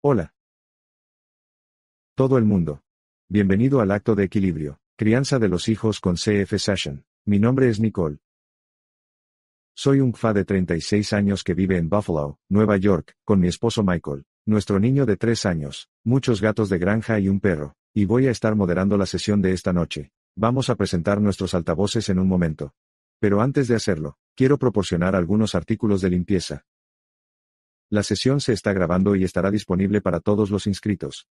Hola. Todo el mundo. Bienvenido al acto de equilibrio, crianza de los hijos con CF Session. Mi nombre es Nicole. Soy un fa de 36 años que vive en Buffalo, Nueva York, con mi esposo Michael, nuestro niño de 3 años, muchos gatos de granja y un perro, y voy a estar moderando la sesión de esta noche. Vamos a presentar nuestros altavoces en un momento. Pero antes de hacerlo, quiero proporcionar algunos artículos de limpieza, la sesión se está grabando y estará disponible para todos los inscritos.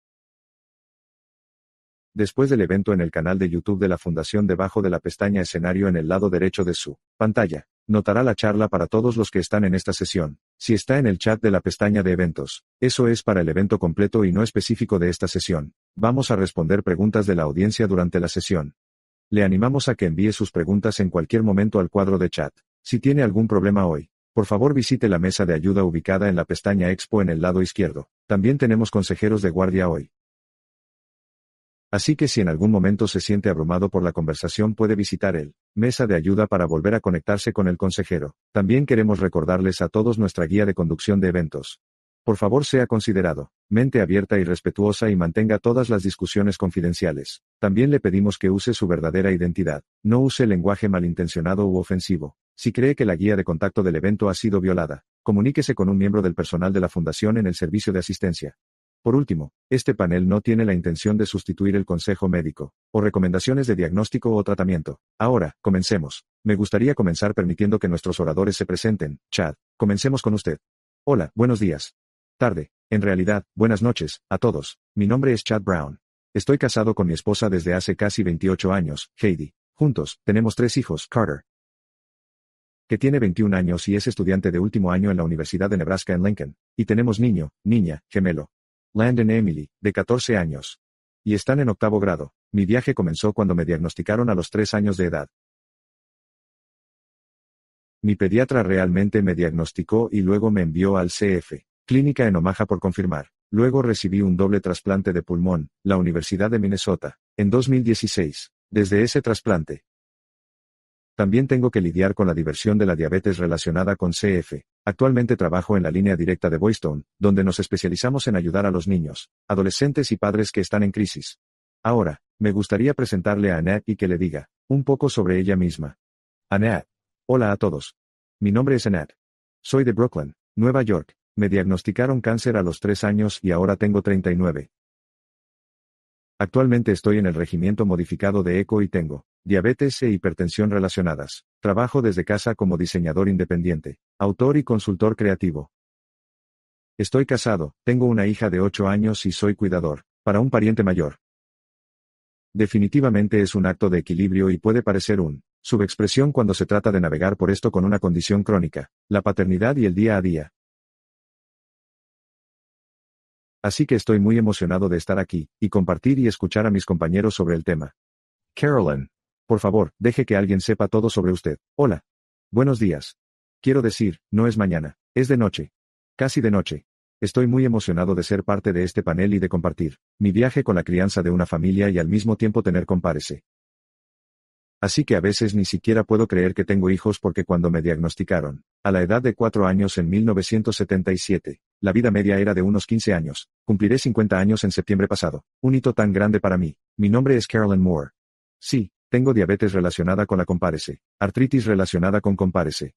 Después del evento en el canal de YouTube de la Fundación debajo de la pestaña escenario en el lado derecho de su pantalla, notará la charla para todos los que están en esta sesión. Si está en el chat de la pestaña de eventos, eso es para el evento completo y no específico de esta sesión. Vamos a responder preguntas de la audiencia durante la sesión. Le animamos a que envíe sus preguntas en cualquier momento al cuadro de chat. Si tiene algún problema hoy, por favor visite la mesa de ayuda ubicada en la pestaña Expo en el lado izquierdo. También tenemos consejeros de guardia hoy. Así que si en algún momento se siente abrumado por la conversación puede visitar el mesa de ayuda para volver a conectarse con el consejero. También queremos recordarles a todos nuestra guía de conducción de eventos. Por favor sea considerado, mente abierta y respetuosa y mantenga todas las discusiones confidenciales. También le pedimos que use su verdadera identidad, no use lenguaje malintencionado u ofensivo. Si cree que la guía de contacto del evento ha sido violada, comuníquese con un miembro del personal de la Fundación en el servicio de asistencia. Por último, este panel no tiene la intención de sustituir el consejo médico, o recomendaciones de diagnóstico o tratamiento. Ahora, comencemos. Me gustaría comenzar permitiendo que nuestros oradores se presenten. Chad, comencemos con usted. Hola, buenos días. Tarde, en realidad, buenas noches, a todos. Mi nombre es Chad Brown. Estoy casado con mi esposa desde hace casi 28 años, Heidi. Juntos, tenemos tres hijos, Carter, que tiene 21 años y es estudiante de último año en la Universidad de Nebraska en Lincoln, y tenemos niño, niña, gemelo. Landon Emily, de 14 años. Y están en octavo grado. Mi viaje comenzó cuando me diagnosticaron a los 3 años de edad. Mi pediatra realmente me diagnosticó y luego me envió al CF, clínica en Omaha por confirmar. Luego recibí un doble trasplante de pulmón, la Universidad de Minnesota, en 2016. Desde ese trasplante, también tengo que lidiar con la diversión de la diabetes relacionada con CF. Actualmente trabajo en la línea directa de Boystone, donde nos especializamos en ayudar a los niños, adolescentes y padres que están en crisis. Ahora, me gustaría presentarle a Annette y que le diga un poco sobre ella misma. Annette. Hola a todos. Mi nombre es Annette. Soy de Brooklyn, Nueva York. Me diagnosticaron cáncer a los 3 años y ahora tengo 39. Actualmente estoy en el regimiento modificado de ECO y tengo diabetes e hipertensión relacionadas. Trabajo desde casa como diseñador independiente, autor y consultor creativo. Estoy casado, tengo una hija de 8 años y soy cuidador, para un pariente mayor. Definitivamente es un acto de equilibrio y puede parecer un subexpresión cuando se trata de navegar por esto con una condición crónica, la paternidad y el día a día. Así que estoy muy emocionado de estar aquí, y compartir y escuchar a mis compañeros sobre el tema. Carolyn, por favor, deje que alguien sepa todo sobre usted. Hola. Buenos días. Quiero decir, no es mañana, es de noche. Casi de noche. Estoy muy emocionado de ser parte de este panel y de compartir mi viaje con la crianza de una familia y al mismo tiempo tener compárese. Así que a veces ni siquiera puedo creer que tengo hijos porque cuando me diagnosticaron, a la edad de cuatro años en 1977, la vida media era de unos 15 años, cumpliré 50 años en septiembre pasado, un hito tan grande para mí. Mi nombre es Carolyn Moore. Sí, tengo diabetes relacionada con la compárese. Artritis relacionada con compárese.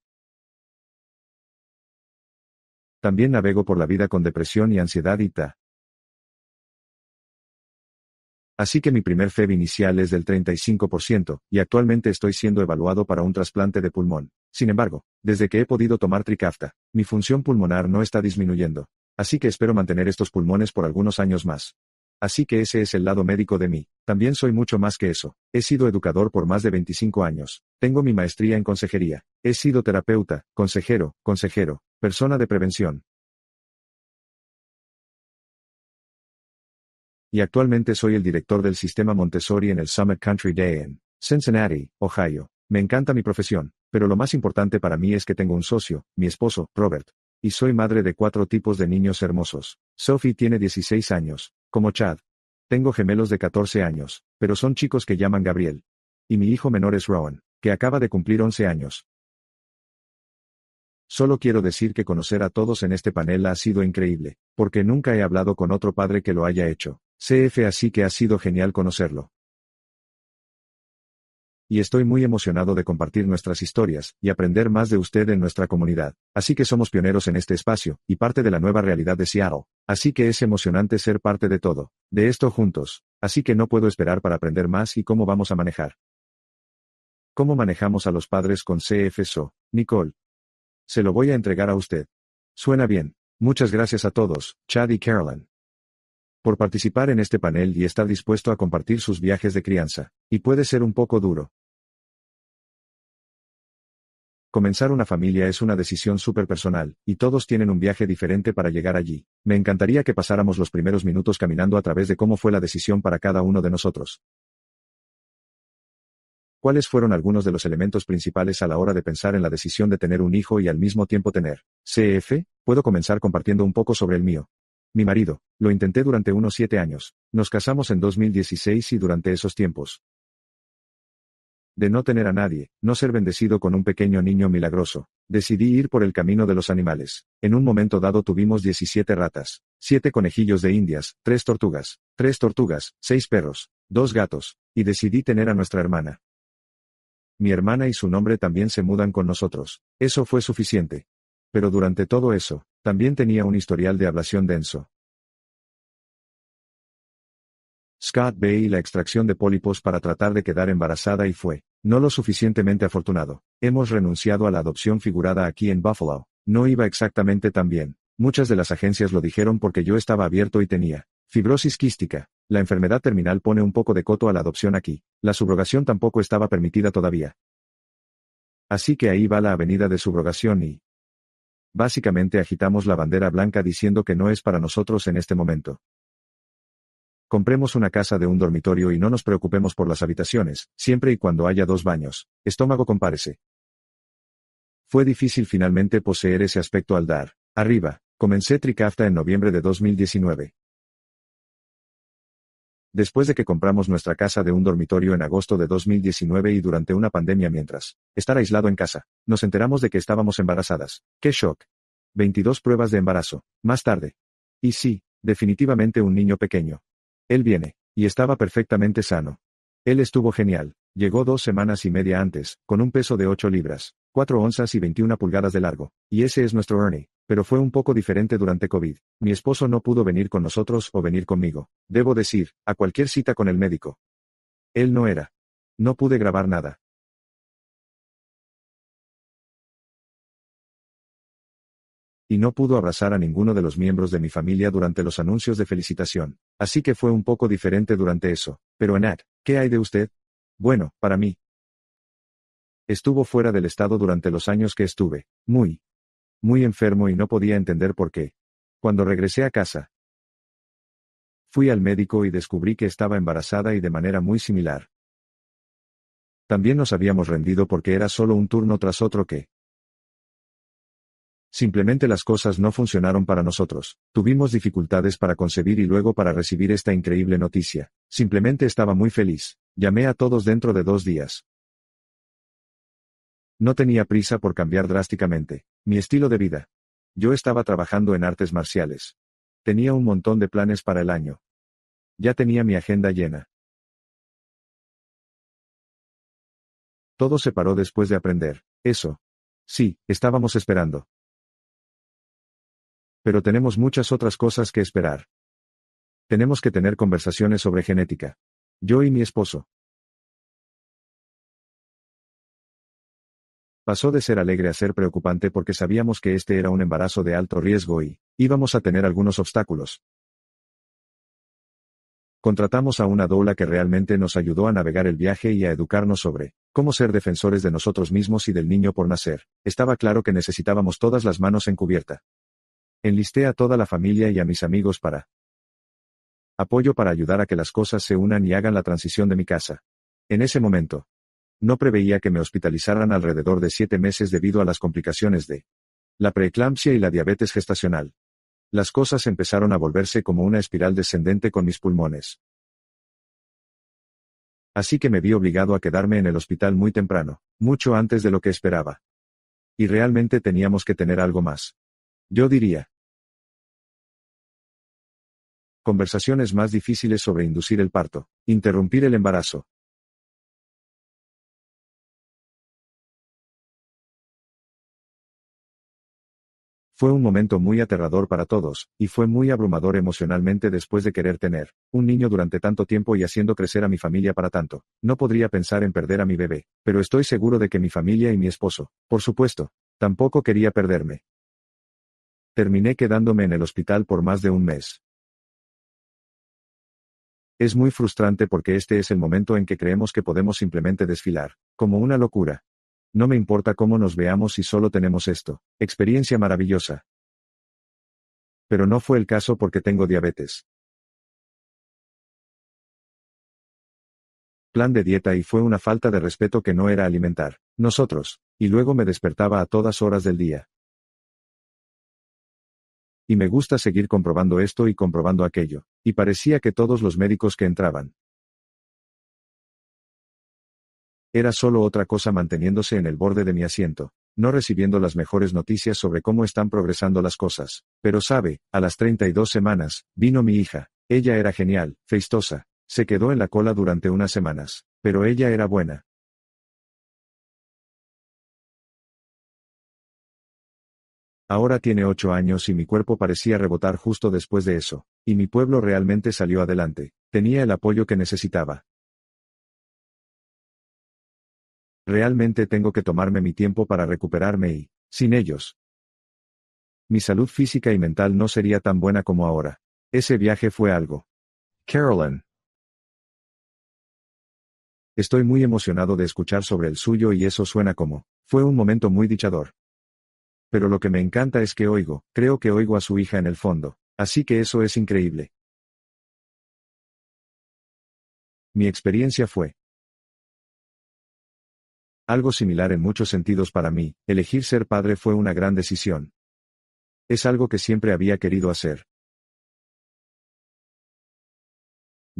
También navego por la vida con depresión y ansiedad y ta. Así que mi primer FEB inicial es del 35%, y actualmente estoy siendo evaluado para un trasplante de pulmón. Sin embargo, desde que he podido tomar Trikafta, mi función pulmonar no está disminuyendo. Así que espero mantener estos pulmones por algunos años más. Así que ese es el lado médico de mí. También soy mucho más que eso. He sido educador por más de 25 años. Tengo mi maestría en consejería. He sido terapeuta, consejero, consejero, persona de prevención. Y actualmente soy el director del sistema Montessori en el Summit Country Day en Cincinnati, Ohio. Me encanta mi profesión, pero lo más importante para mí es que tengo un socio, mi esposo, Robert. Y soy madre de cuatro tipos de niños hermosos. Sophie tiene 16 años, como Chad. Tengo gemelos de 14 años, pero son chicos que llaman Gabriel. Y mi hijo menor es Rowan, que acaba de cumplir 11 años. Solo quiero decir que conocer a todos en este panel ha sido increíble, porque nunca he hablado con otro padre que lo haya hecho. CF así que ha sido genial conocerlo y estoy muy emocionado de compartir nuestras historias y aprender más de usted en nuestra comunidad. Así que somos pioneros en este espacio y parte de la nueva realidad de Seattle. Así que es emocionante ser parte de todo, de esto juntos. Así que no puedo esperar para aprender más y cómo vamos a manejar. ¿Cómo manejamos a los padres con CFSO, Nicole? Se lo voy a entregar a usted. Suena bien. Muchas gracias a todos, Chad y Carolyn por participar en este panel y estar dispuesto a compartir sus viajes de crianza. Y puede ser un poco duro, Comenzar una familia es una decisión súper personal, y todos tienen un viaje diferente para llegar allí. Me encantaría que pasáramos los primeros minutos caminando a través de cómo fue la decisión para cada uno de nosotros. ¿Cuáles fueron algunos de los elementos principales a la hora de pensar en la decisión de tener un hijo y al mismo tiempo tener? CF, puedo comenzar compartiendo un poco sobre el mío. Mi marido, lo intenté durante unos siete años. Nos casamos en 2016 y durante esos tiempos, de no tener a nadie, no ser bendecido con un pequeño niño milagroso. Decidí ir por el camino de los animales. En un momento dado tuvimos 17 ratas, 7 conejillos de indias, 3 tortugas, 3 tortugas, 6 perros, 2 gatos, y decidí tener a nuestra hermana. Mi hermana y su nombre también se mudan con nosotros. Eso fue suficiente. Pero durante todo eso, también tenía un historial de ablación denso. Scott Bay y la extracción de pólipos para tratar de quedar embarazada y fue, no lo suficientemente afortunado. Hemos renunciado a la adopción figurada aquí en Buffalo. No iba exactamente tan bien. Muchas de las agencias lo dijeron porque yo estaba abierto y tenía fibrosis quística. La enfermedad terminal pone un poco de coto a la adopción aquí. La subrogación tampoco estaba permitida todavía. Así que ahí va la avenida de subrogación y... Básicamente agitamos la bandera blanca diciendo que no es para nosotros en este momento. Compremos una casa de un dormitorio y no nos preocupemos por las habitaciones, siempre y cuando haya dos baños. Estómago comparece. Fue difícil finalmente poseer ese aspecto al dar. Arriba, comencé Tricafta en noviembre de 2019. Después de que compramos nuestra casa de un dormitorio en agosto de 2019 y durante una pandemia mientras estar aislado en casa, nos enteramos de que estábamos embarazadas. ¡Qué shock! 22 pruebas de embarazo. Más tarde. Y sí, definitivamente un niño pequeño. Él viene. Y estaba perfectamente sano. Él estuvo genial. Llegó dos semanas y media antes, con un peso de 8 libras, 4 onzas y 21 pulgadas de largo. Y ese es nuestro Ernie. Pero fue un poco diferente durante COVID. Mi esposo no pudo venir con nosotros o venir conmigo. Debo decir, a cualquier cita con el médico. Él no era. No pude grabar nada. y no pudo abrazar a ninguno de los miembros de mi familia durante los anuncios de felicitación. Así que fue un poco diferente durante eso. Pero Anat, ¿qué hay de usted? Bueno, para mí. Estuvo fuera del estado durante los años que estuve, muy, muy enfermo y no podía entender por qué. Cuando regresé a casa, fui al médico y descubrí que estaba embarazada y de manera muy similar. También nos habíamos rendido porque era solo un turno tras otro que, Simplemente las cosas no funcionaron para nosotros, tuvimos dificultades para concebir y luego para recibir esta increíble noticia. Simplemente estaba muy feliz. Llamé a todos dentro de dos días. No tenía prisa por cambiar drásticamente mi estilo de vida. Yo estaba trabajando en artes marciales. Tenía un montón de planes para el año. Ya tenía mi agenda llena. Todo se paró después de aprender. Eso. Sí, estábamos esperando pero tenemos muchas otras cosas que esperar. Tenemos que tener conversaciones sobre genética. Yo y mi esposo. Pasó de ser alegre a ser preocupante porque sabíamos que este era un embarazo de alto riesgo y íbamos a tener algunos obstáculos. Contratamos a una doula que realmente nos ayudó a navegar el viaje y a educarnos sobre cómo ser defensores de nosotros mismos y del niño por nacer. Estaba claro que necesitábamos todas las manos en cubierta. Enlisté a toda la familia y a mis amigos para apoyo para ayudar a que las cosas se unan y hagan la transición de mi casa. En ese momento, no preveía que me hospitalizaran alrededor de siete meses debido a las complicaciones de la preeclampsia y la diabetes gestacional. Las cosas empezaron a volverse como una espiral descendente con mis pulmones. Así que me vi obligado a quedarme en el hospital muy temprano, mucho antes de lo que esperaba. Y realmente teníamos que tener algo más. Yo diría. Conversaciones más difíciles sobre inducir el parto, interrumpir el embarazo. Fue un momento muy aterrador para todos, y fue muy abrumador emocionalmente después de querer tener un niño durante tanto tiempo y haciendo crecer a mi familia para tanto. No podría pensar en perder a mi bebé, pero estoy seguro de que mi familia y mi esposo, por supuesto, tampoco quería perderme terminé quedándome en el hospital por más de un mes. Es muy frustrante porque este es el momento en que creemos que podemos simplemente desfilar, como una locura. No me importa cómo nos veamos si solo tenemos esto, experiencia maravillosa. Pero no fue el caso porque tengo diabetes. Plan de dieta y fue una falta de respeto que no era alimentar, nosotros, y luego me despertaba a todas horas del día, y me gusta seguir comprobando esto y comprobando aquello, y parecía que todos los médicos que entraban. Era solo otra cosa manteniéndose en el borde de mi asiento, no recibiendo las mejores noticias sobre cómo están progresando las cosas, pero sabe, a las 32 semanas, vino mi hija, ella era genial, feistosa, se quedó en la cola durante unas semanas, pero ella era buena, Ahora tiene ocho años y mi cuerpo parecía rebotar justo después de eso, y mi pueblo realmente salió adelante, tenía el apoyo que necesitaba. Realmente tengo que tomarme mi tiempo para recuperarme y, sin ellos, mi salud física y mental no sería tan buena como ahora. Ese viaje fue algo. Carolyn. Estoy muy emocionado de escuchar sobre el suyo y eso suena como, fue un momento muy dichador. Pero lo que me encanta es que oigo, creo que oigo a su hija en el fondo, así que eso es increíble. Mi experiencia fue algo similar en muchos sentidos para mí, elegir ser padre fue una gran decisión. Es algo que siempre había querido hacer,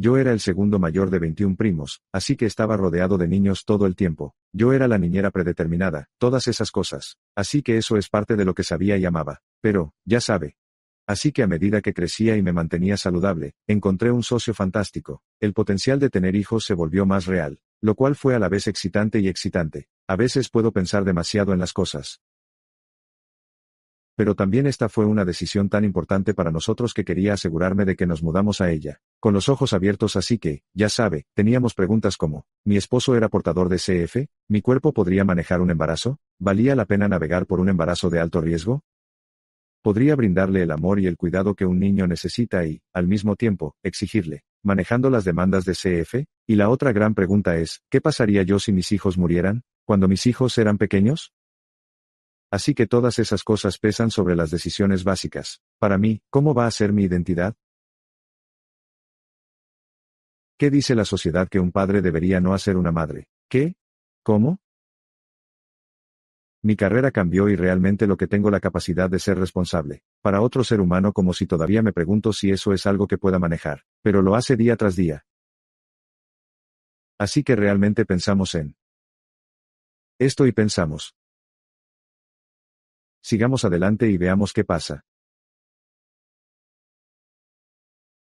Yo era el segundo mayor de 21 primos, así que estaba rodeado de niños todo el tiempo. Yo era la niñera predeterminada, todas esas cosas. Así que eso es parte de lo que sabía y amaba. Pero, ya sabe. Así que a medida que crecía y me mantenía saludable, encontré un socio fantástico. El potencial de tener hijos se volvió más real, lo cual fue a la vez excitante y excitante. A veces puedo pensar demasiado en las cosas. Pero también esta fue una decisión tan importante para nosotros que quería asegurarme de que nos mudamos a ella. Con los ojos abiertos así que, ya sabe, teníamos preguntas como, ¿mi esposo era portador de CF? ¿Mi cuerpo podría manejar un embarazo? ¿Valía la pena navegar por un embarazo de alto riesgo? Podría brindarle el amor y el cuidado que un niño necesita y, al mismo tiempo, exigirle, manejando las demandas de CF? Y la otra gran pregunta es, ¿qué pasaría yo si mis hijos murieran, cuando mis hijos eran pequeños? Así que todas esas cosas pesan sobre las decisiones básicas. Para mí, ¿cómo va a ser mi identidad? ¿Qué dice la sociedad que un padre debería no hacer una madre? ¿Qué? ¿Cómo? Mi carrera cambió y realmente lo que tengo la capacidad de ser responsable, para otro ser humano como si todavía me pregunto si eso es algo que pueda manejar, pero lo hace día tras día. Así que realmente pensamos en esto y pensamos. Sigamos adelante y veamos qué pasa.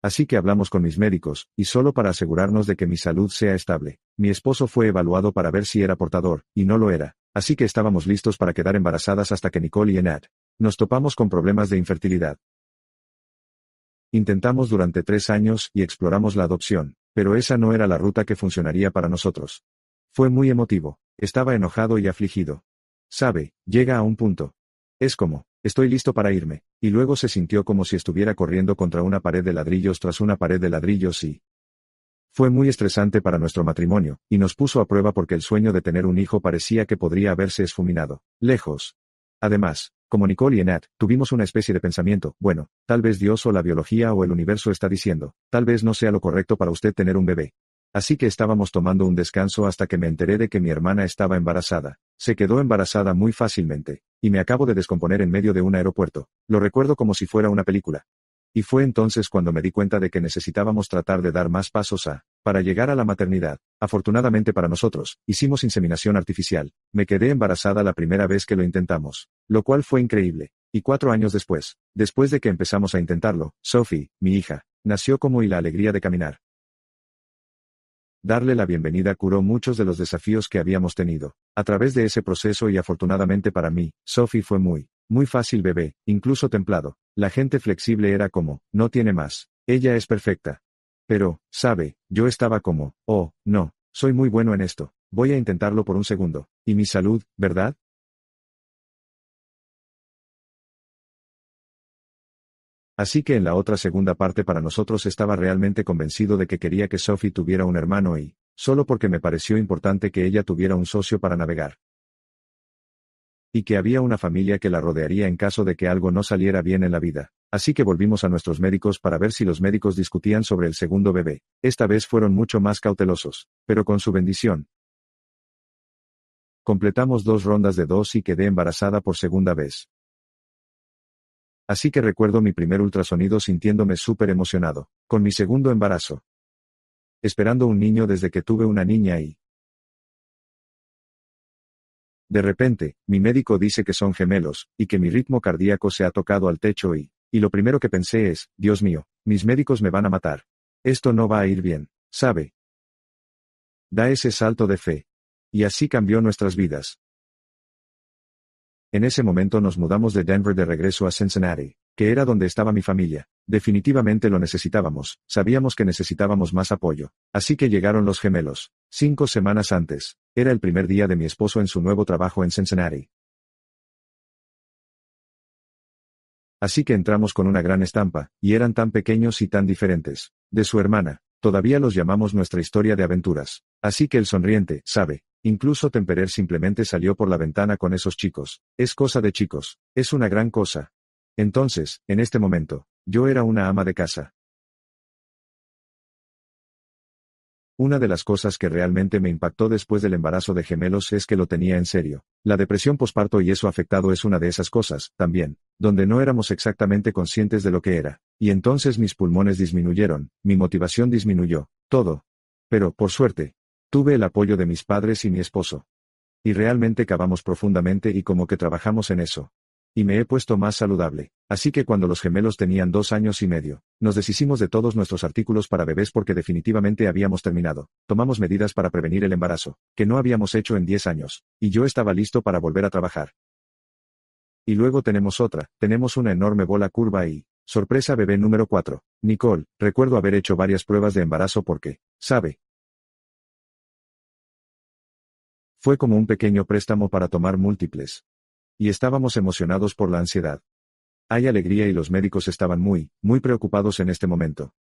Así que hablamos con mis médicos, y solo para asegurarnos de que mi salud sea estable. Mi esposo fue evaluado para ver si era portador, y no lo era. Así que estábamos listos para quedar embarazadas hasta que Nicole y Enad. Nos topamos con problemas de infertilidad. Intentamos durante tres años y exploramos la adopción, pero esa no era la ruta que funcionaría para nosotros. Fue muy emotivo. Estaba enojado y afligido. Sabe, llega a un punto. Es como, Estoy listo para irme, y luego se sintió como si estuviera corriendo contra una pared de ladrillos tras una pared de ladrillos y... Fue muy estresante para nuestro matrimonio, y nos puso a prueba porque el sueño de tener un hijo parecía que podría haberse esfuminado. Lejos. Además, como Nicole y Enat, tuvimos una especie de pensamiento, bueno, tal vez Dios o la biología o el universo está diciendo, tal vez no sea lo correcto para usted tener un bebé, Así que estábamos tomando un descanso hasta que me enteré de que mi hermana estaba embarazada. Se quedó embarazada muy fácilmente, y me acabo de descomponer en medio de un aeropuerto. Lo recuerdo como si fuera una película. Y fue entonces cuando me di cuenta de que necesitábamos tratar de dar más pasos a, para llegar a la maternidad. Afortunadamente para nosotros, hicimos inseminación artificial. Me quedé embarazada la primera vez que lo intentamos, lo cual fue increíble. Y cuatro años después, después de que empezamos a intentarlo, Sophie, mi hija, nació como y la alegría de caminar. Darle la bienvenida curó muchos de los desafíos que habíamos tenido. A través de ese proceso y afortunadamente para mí, Sophie fue muy, muy fácil bebé, incluso templado. La gente flexible era como, no tiene más. Ella es perfecta. Pero, sabe, yo estaba como, oh, no, soy muy bueno en esto. Voy a intentarlo por un segundo. Y mi salud, ¿verdad? Así que en la otra segunda parte para nosotros estaba realmente convencido de que quería que Sophie tuviera un hermano y, solo porque me pareció importante que ella tuviera un socio para navegar. Y que había una familia que la rodearía en caso de que algo no saliera bien en la vida. Así que volvimos a nuestros médicos para ver si los médicos discutían sobre el segundo bebé. Esta vez fueron mucho más cautelosos, pero con su bendición. Completamos dos rondas de dos y quedé embarazada por segunda vez. Así que recuerdo mi primer ultrasonido sintiéndome súper emocionado, con mi segundo embarazo. Esperando un niño desde que tuve una niña y... De repente, mi médico dice que son gemelos, y que mi ritmo cardíaco se ha tocado al techo y... Y lo primero que pensé es, Dios mío, mis médicos me van a matar. Esto no va a ir bien, ¿sabe? Da ese salto de fe. Y así cambió nuestras vidas. En ese momento nos mudamos de Denver de regreso a Cincinnati, que era donde estaba mi familia. Definitivamente lo necesitábamos, sabíamos que necesitábamos más apoyo. Así que llegaron los gemelos. Cinco semanas antes, era el primer día de mi esposo en su nuevo trabajo en Cincinnati. Así que entramos con una gran estampa, y eran tan pequeños y tan diferentes. De su hermana, todavía los llamamos nuestra historia de aventuras. Así que el sonriente, sabe, Incluso Temperer simplemente salió por la ventana con esos chicos. Es cosa de chicos. Es una gran cosa. Entonces, en este momento, yo era una ama de casa. Una de las cosas que realmente me impactó después del embarazo de gemelos es que lo tenía en serio. La depresión posparto y eso afectado es una de esas cosas, también, donde no éramos exactamente conscientes de lo que era, y entonces mis pulmones disminuyeron, mi motivación disminuyó, todo. Pero, por suerte, Tuve el apoyo de mis padres y mi esposo. Y realmente cavamos profundamente y como que trabajamos en eso. Y me he puesto más saludable. Así que cuando los gemelos tenían dos años y medio, nos deshicimos de todos nuestros artículos para bebés porque definitivamente habíamos terminado. Tomamos medidas para prevenir el embarazo, que no habíamos hecho en diez años, y yo estaba listo para volver a trabajar. Y luego tenemos otra, tenemos una enorme bola curva y, sorpresa bebé número 4, Nicole, recuerdo haber hecho varias pruebas de embarazo porque, sabe, Fue como un pequeño préstamo para tomar múltiples. Y estábamos emocionados por la ansiedad. Hay alegría y los médicos estaban muy, muy preocupados en este momento.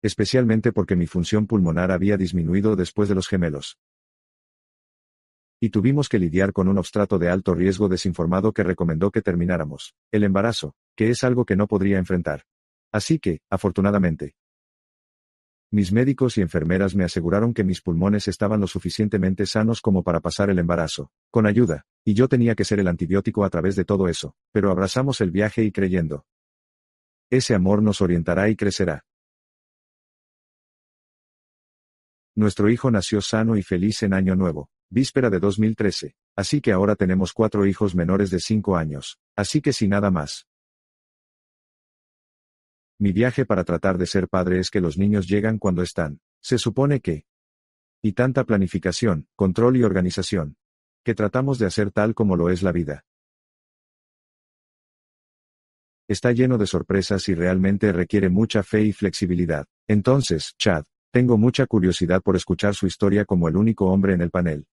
Especialmente porque mi función pulmonar había disminuido después de los gemelos. Y tuvimos que lidiar con un obstrato de alto riesgo desinformado que recomendó que termináramos, el embarazo, que es algo que no podría enfrentar. Así que, afortunadamente, mis médicos y enfermeras me aseguraron que mis pulmones estaban lo suficientemente sanos como para pasar el embarazo, con ayuda, y yo tenía que ser el antibiótico a través de todo eso, pero abrazamos el viaje y creyendo. Ese amor nos orientará y crecerá. Nuestro hijo nació sano y feliz en Año Nuevo, víspera de 2013, así que ahora tenemos cuatro hijos menores de cinco años, así que si nada más, mi viaje para tratar de ser padre es que los niños llegan cuando están. Se supone que. Y tanta planificación, control y organización. Que tratamos de hacer tal como lo es la vida. Está lleno de sorpresas y realmente requiere mucha fe y flexibilidad. Entonces, Chad, tengo mucha curiosidad por escuchar su historia como el único hombre en el panel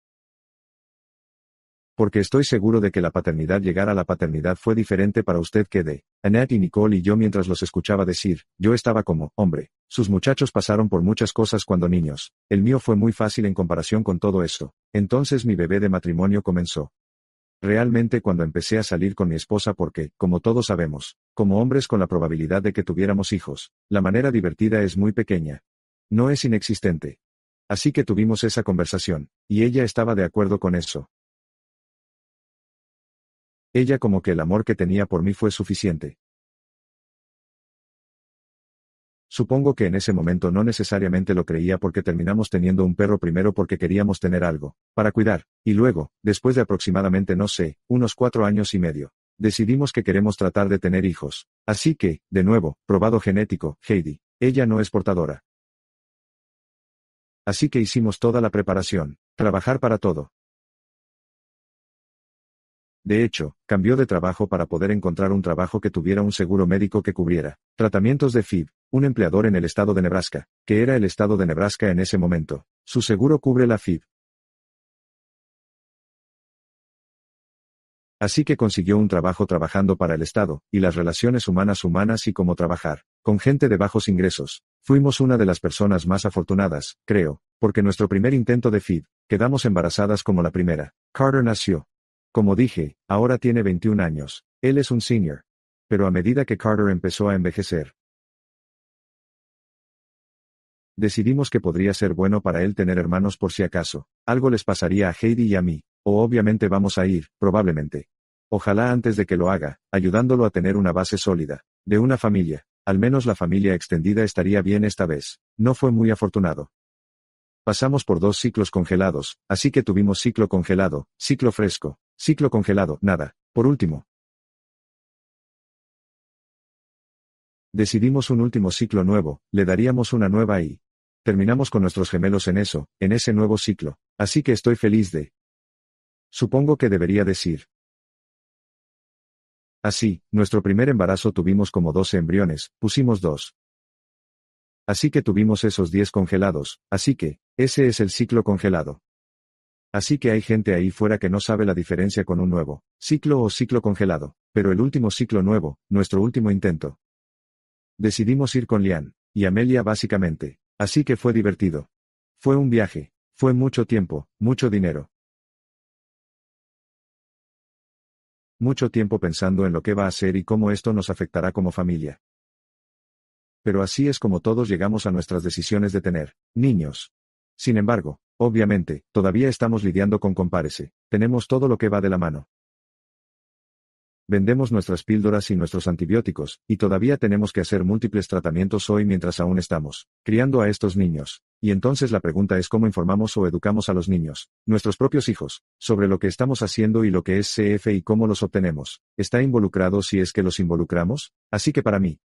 porque estoy seguro de que la paternidad llegar a la paternidad fue diferente para usted que de Annette y Nicole y yo mientras los escuchaba decir, yo estaba como, hombre, sus muchachos pasaron por muchas cosas cuando niños, el mío fue muy fácil en comparación con todo esto, entonces mi bebé de matrimonio comenzó. Realmente cuando empecé a salir con mi esposa porque, como todos sabemos, como hombres con la probabilidad de que tuviéramos hijos, la manera divertida es muy pequeña. No es inexistente. Así que tuvimos esa conversación, y ella estaba de acuerdo con eso. Ella como que el amor que tenía por mí fue suficiente. Supongo que en ese momento no necesariamente lo creía porque terminamos teniendo un perro primero porque queríamos tener algo, para cuidar, y luego, después de aproximadamente no sé, unos cuatro años y medio, decidimos que queremos tratar de tener hijos. Así que, de nuevo, probado genético, Heidi, ella no es portadora. Así que hicimos toda la preparación, trabajar para todo, de hecho, cambió de trabajo para poder encontrar un trabajo que tuviera un seguro médico que cubriera tratamientos de FIB, un empleador en el estado de Nebraska, que era el estado de Nebraska en ese momento. Su seguro cubre la FIB. Así que consiguió un trabajo trabajando para el Estado, y las relaciones humanas humanas y cómo trabajar, con gente de bajos ingresos. Fuimos una de las personas más afortunadas, creo, porque nuestro primer intento de FIB, quedamos embarazadas como la primera. Carter nació, como dije, ahora tiene 21 años, él es un senior. Pero a medida que Carter empezó a envejecer, decidimos que podría ser bueno para él tener hermanos por si acaso. Algo les pasaría a Heidi y a mí, o obviamente vamos a ir, probablemente. Ojalá antes de que lo haga, ayudándolo a tener una base sólida, de una familia. Al menos la familia extendida estaría bien esta vez. No fue muy afortunado. Pasamos por dos ciclos congelados, así que tuvimos ciclo congelado, ciclo fresco. Ciclo congelado, nada. Por último. Decidimos un último ciclo nuevo, le daríamos una nueva y... Terminamos con nuestros gemelos en eso, en ese nuevo ciclo. Así que estoy feliz de... Supongo que debería decir. Así, nuestro primer embarazo tuvimos como 12 embriones, pusimos dos. Así que tuvimos esos 10 congelados, así que, ese es el ciclo congelado. Así que hay gente ahí fuera que no sabe la diferencia con un nuevo ciclo o ciclo congelado, pero el último ciclo nuevo, nuestro último intento. Decidimos ir con Lian, y Amelia básicamente, así que fue divertido. Fue un viaje, fue mucho tiempo, mucho dinero. Mucho tiempo pensando en lo que va a hacer y cómo esto nos afectará como familia. Pero así es como todos llegamos a nuestras decisiones de tener niños. Sin embargo, obviamente, todavía estamos lidiando con compárese, tenemos todo lo que va de la mano. Vendemos nuestras píldoras y nuestros antibióticos, y todavía tenemos que hacer múltiples tratamientos hoy mientras aún estamos criando a estos niños. Y entonces la pregunta es cómo informamos o educamos a los niños, nuestros propios hijos, sobre lo que estamos haciendo y lo que es CF y cómo los obtenemos. ¿Está involucrado si es que los involucramos? Así que para mí,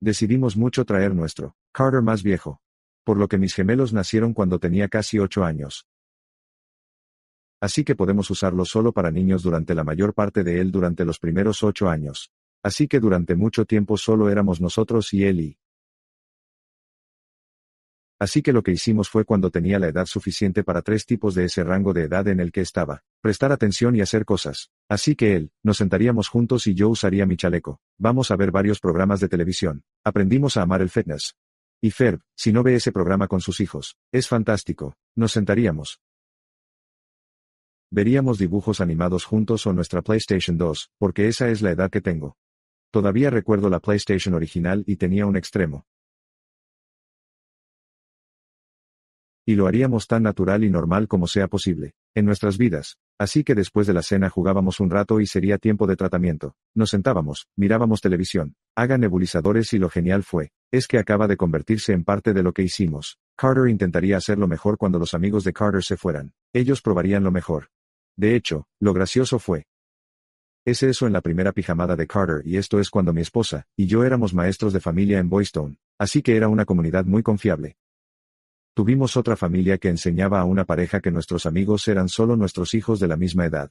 decidimos mucho traer nuestro Carter más viejo, por lo que mis gemelos nacieron cuando tenía casi 8 años. Así que podemos usarlo solo para niños durante la mayor parte de él durante los primeros 8 años. Así que durante mucho tiempo solo éramos nosotros y él y... Así que lo que hicimos fue cuando tenía la edad suficiente para tres tipos de ese rango de edad en el que estaba, prestar atención y hacer cosas. Así que él, nos sentaríamos juntos y yo usaría mi chaleco. Vamos a ver varios programas de televisión. Aprendimos a amar el fitness. Y Ferb, si no ve ese programa con sus hijos, es fantástico, nos sentaríamos. Veríamos dibujos animados juntos o nuestra PlayStation 2, porque esa es la edad que tengo. Todavía recuerdo la PlayStation original y tenía un extremo. Y lo haríamos tan natural y normal como sea posible, en nuestras vidas, así que después de la cena jugábamos un rato y sería tiempo de tratamiento. Nos sentábamos, mirábamos televisión, haga nebulizadores y lo genial fue, es que acaba de convertirse en parte de lo que hicimos. Carter intentaría hacerlo mejor cuando los amigos de Carter se fueran. Ellos probarían lo mejor. De hecho, lo gracioso fue. Es eso en la primera pijamada de Carter y esto es cuando mi esposa y yo éramos maestros de familia en Boystone, así que era una comunidad muy confiable. Tuvimos otra familia que enseñaba a una pareja que nuestros amigos eran solo nuestros hijos de la misma edad.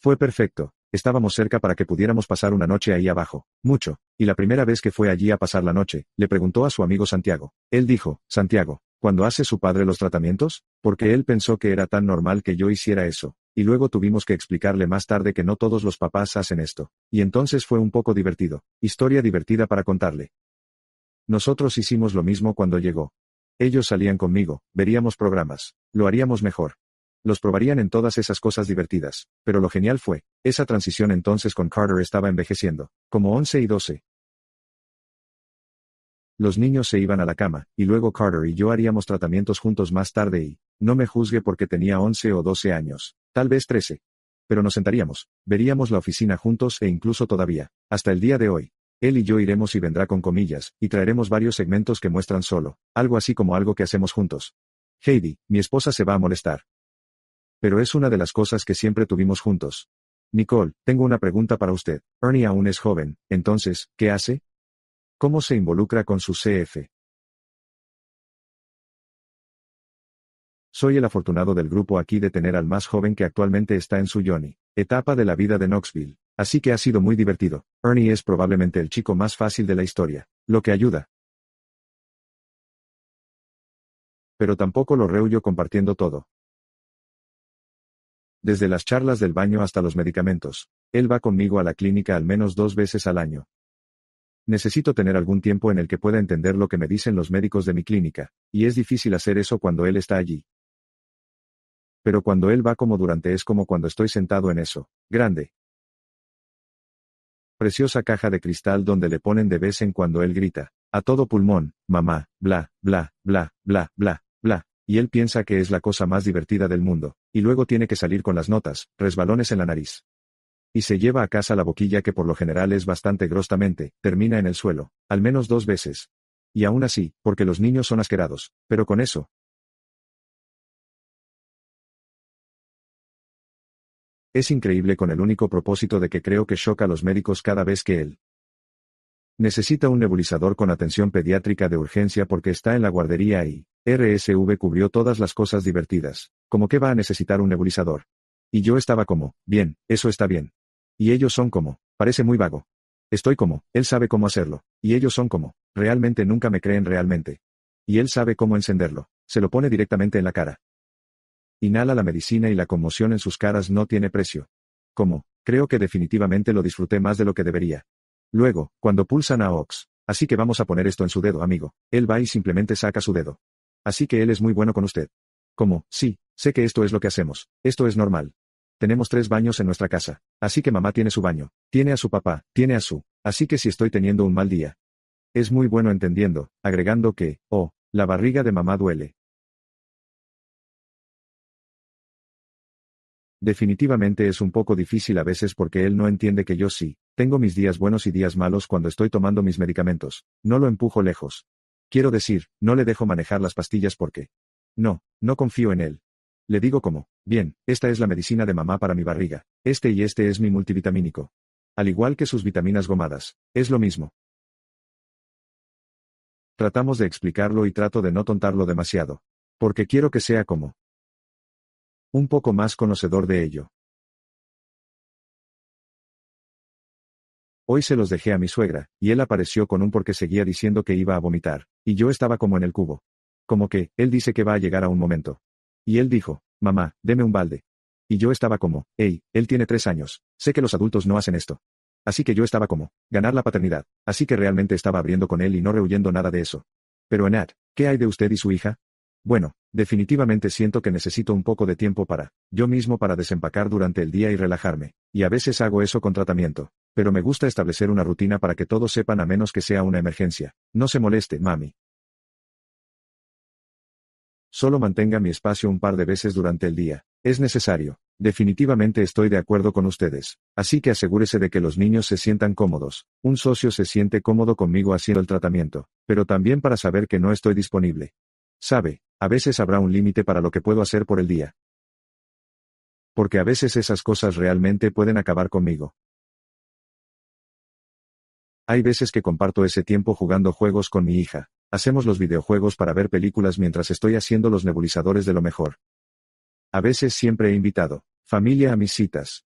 Fue perfecto. Estábamos cerca para que pudiéramos pasar una noche ahí abajo, mucho, y la primera vez que fue allí a pasar la noche, le preguntó a su amigo Santiago. Él dijo, Santiago, ¿cuándo hace su padre los tratamientos? Porque él pensó que era tan normal que yo hiciera eso, y luego tuvimos que explicarle más tarde que no todos los papás hacen esto, y entonces fue un poco divertido, historia divertida para contarle. Nosotros hicimos lo mismo cuando llegó. Ellos salían conmigo, veríamos programas, lo haríamos mejor. Los probarían en todas esas cosas divertidas, pero lo genial fue, esa transición entonces con Carter estaba envejeciendo, como 11 y 12. Los niños se iban a la cama, y luego Carter y yo haríamos tratamientos juntos más tarde y, no me juzgue porque tenía 11 o 12 años, tal vez 13. Pero nos sentaríamos, veríamos la oficina juntos e incluso todavía, hasta el día de hoy, él y yo iremos y vendrá con comillas, y traeremos varios segmentos que muestran solo, algo así como algo que hacemos juntos. Heidi, mi esposa se va a molestar pero es una de las cosas que siempre tuvimos juntos. Nicole, tengo una pregunta para usted. Ernie aún es joven, entonces, ¿qué hace? ¿Cómo se involucra con su CF? Soy el afortunado del grupo aquí de tener al más joven que actualmente está en su Johnny, etapa de la vida de Knoxville, así que ha sido muy divertido. Ernie es probablemente el chico más fácil de la historia, lo que ayuda. Pero tampoco lo rehuyo compartiendo todo desde las charlas del baño hasta los medicamentos. Él va conmigo a la clínica al menos dos veces al año. Necesito tener algún tiempo en el que pueda entender lo que me dicen los médicos de mi clínica, y es difícil hacer eso cuando él está allí. Pero cuando él va como durante es como cuando estoy sentado en eso, grande. Preciosa caja de cristal donde le ponen de vez en cuando él grita, a todo pulmón, mamá, bla, bla, bla, bla, bla, bla, y él piensa que es la cosa más divertida del mundo, y luego tiene que salir con las notas, resbalones en la nariz. Y se lleva a casa la boquilla que por lo general es bastante grostamente, termina en el suelo, al menos dos veces. Y aún así, porque los niños son asquerados, pero con eso. Es increíble con el único propósito de que creo que choca a los médicos cada vez que él, Necesita un nebulizador con atención pediátrica de urgencia porque está en la guardería y RSV cubrió todas las cosas divertidas, como que va a necesitar un nebulizador. Y yo estaba como, bien, eso está bien. Y ellos son como, parece muy vago. Estoy como, él sabe cómo hacerlo, y ellos son como, realmente nunca me creen realmente. Y él sabe cómo encenderlo, se lo pone directamente en la cara. Inhala la medicina y la conmoción en sus caras no tiene precio. Como, creo que definitivamente lo disfruté más de lo que debería, Luego, cuando pulsan a Ox, así que vamos a poner esto en su dedo, amigo, él va y simplemente saca su dedo. Así que él es muy bueno con usted. Como, sí, sé que esto es lo que hacemos, esto es normal. Tenemos tres baños en nuestra casa, así que mamá tiene su baño, tiene a su papá, tiene a su, así que si estoy teniendo un mal día. Es muy bueno entendiendo, agregando que, oh, la barriga de mamá duele. Definitivamente es un poco difícil a veces porque él no entiende que yo sí, tengo mis días buenos y días malos cuando estoy tomando mis medicamentos, no lo empujo lejos. Quiero decir, no le dejo manejar las pastillas porque... No, no confío en él. Le digo como, bien, esta es la medicina de mamá para mi barriga, este y este es mi multivitamínico. Al igual que sus vitaminas gomadas, es lo mismo. Tratamos de explicarlo y trato de no tontarlo demasiado. Porque quiero que sea como... Un poco más conocedor de ello. Hoy se los dejé a mi suegra, y él apareció con un porque seguía diciendo que iba a vomitar, y yo estaba como en el cubo. Como que, él dice que va a llegar a un momento. Y él dijo, mamá, deme un balde. Y yo estaba como, hey, él tiene tres años, sé que los adultos no hacen esto. Así que yo estaba como, ganar la paternidad, así que realmente estaba abriendo con él y no rehuyendo nada de eso. Pero enat, ¿qué hay de usted y su hija? Bueno, definitivamente siento que necesito un poco de tiempo para, yo mismo para desempacar durante el día y relajarme, y a veces hago eso con tratamiento. Pero me gusta establecer una rutina para que todos sepan a menos que sea una emergencia. No se moleste, mami. Solo mantenga mi espacio un par de veces durante el día. Es necesario. Definitivamente estoy de acuerdo con ustedes. Así que asegúrese de que los niños se sientan cómodos. Un socio se siente cómodo conmigo haciendo el tratamiento, pero también para saber que no estoy disponible. Sabe, a veces habrá un límite para lo que puedo hacer por el día. Porque a veces esas cosas realmente pueden acabar conmigo. Hay veces que comparto ese tiempo jugando juegos con mi hija. Hacemos los videojuegos para ver películas mientras estoy haciendo los nebulizadores de lo mejor. A veces siempre he invitado familia a mis citas.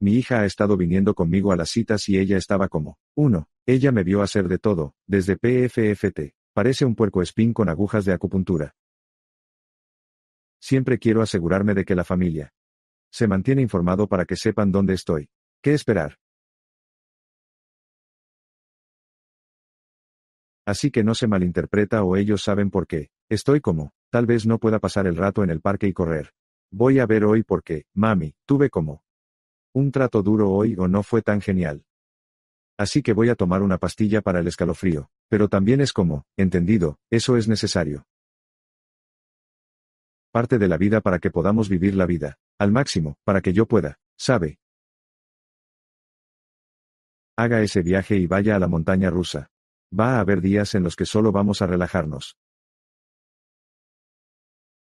Mi hija ha estado viniendo conmigo a las citas y ella estaba como, uno. Ella me vio hacer de todo, desde PFFT, parece un puerco espín con agujas de acupuntura. Siempre quiero asegurarme de que la familia se mantiene informado para que sepan dónde estoy. ¿Qué esperar? Así que no se malinterpreta o ellos saben por qué. Estoy como, tal vez no pueda pasar el rato en el parque y correr. Voy a ver hoy porque, mami, tuve como un trato duro hoy o no fue tan genial. Así que voy a tomar una pastilla para el escalofrío, pero también es como, entendido, eso es necesario. Parte de la vida para que podamos vivir la vida, al máximo, para que yo pueda, sabe, Haga ese viaje y vaya a la montaña rusa. Va a haber días en los que solo vamos a relajarnos.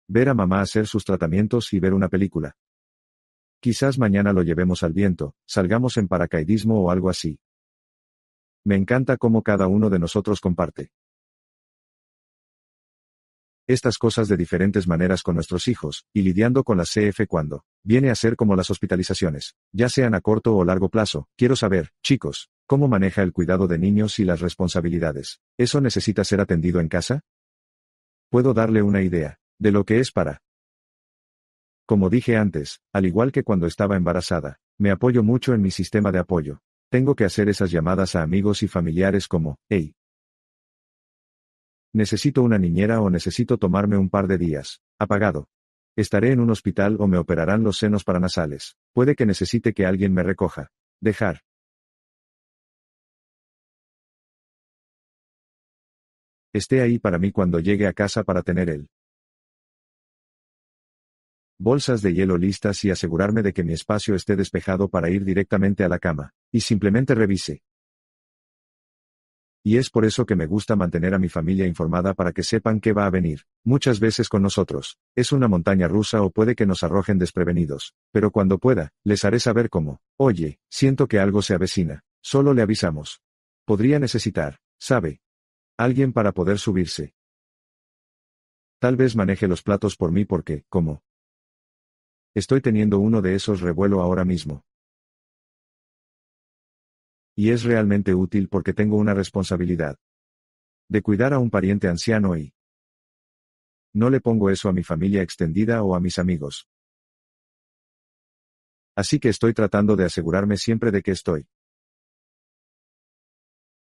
Ver a mamá hacer sus tratamientos y ver una película. Quizás mañana lo llevemos al viento, salgamos en paracaidismo o algo así. Me encanta cómo cada uno de nosotros comparte estas cosas de diferentes maneras con nuestros hijos, y lidiando con la CF cuando viene a ser como las hospitalizaciones, ya sean a corto o largo plazo, quiero saber, chicos, cómo maneja el cuidado de niños y las responsabilidades. ¿Eso necesita ser atendido en casa? Puedo darle una idea de lo que es para. Como dije antes, al igual que cuando estaba embarazada, me apoyo mucho en mi sistema de apoyo. Tengo que hacer esas llamadas a amigos y familiares como, hey, Necesito una niñera o necesito tomarme un par de días. Apagado. Estaré en un hospital o me operarán los senos paranasales. Puede que necesite que alguien me recoja. Dejar. Esté ahí para mí cuando llegue a casa para tener él bolsas de hielo listas y asegurarme de que mi espacio esté despejado para ir directamente a la cama, y simplemente revise. Y es por eso que me gusta mantener a mi familia informada para que sepan qué va a venir. Muchas veces con nosotros, es una montaña rusa o puede que nos arrojen desprevenidos, pero cuando pueda, les haré saber cómo. Oye, siento que algo se avecina, solo le avisamos. Podría necesitar, ¿sabe? Alguien para poder subirse. Tal vez maneje los platos por mí porque, cómo, Estoy teniendo uno de esos revuelo ahora mismo. Y es realmente útil porque tengo una responsabilidad. De cuidar a un pariente anciano y... No le pongo eso a mi familia extendida o a mis amigos. Así que estoy tratando de asegurarme siempre de que estoy.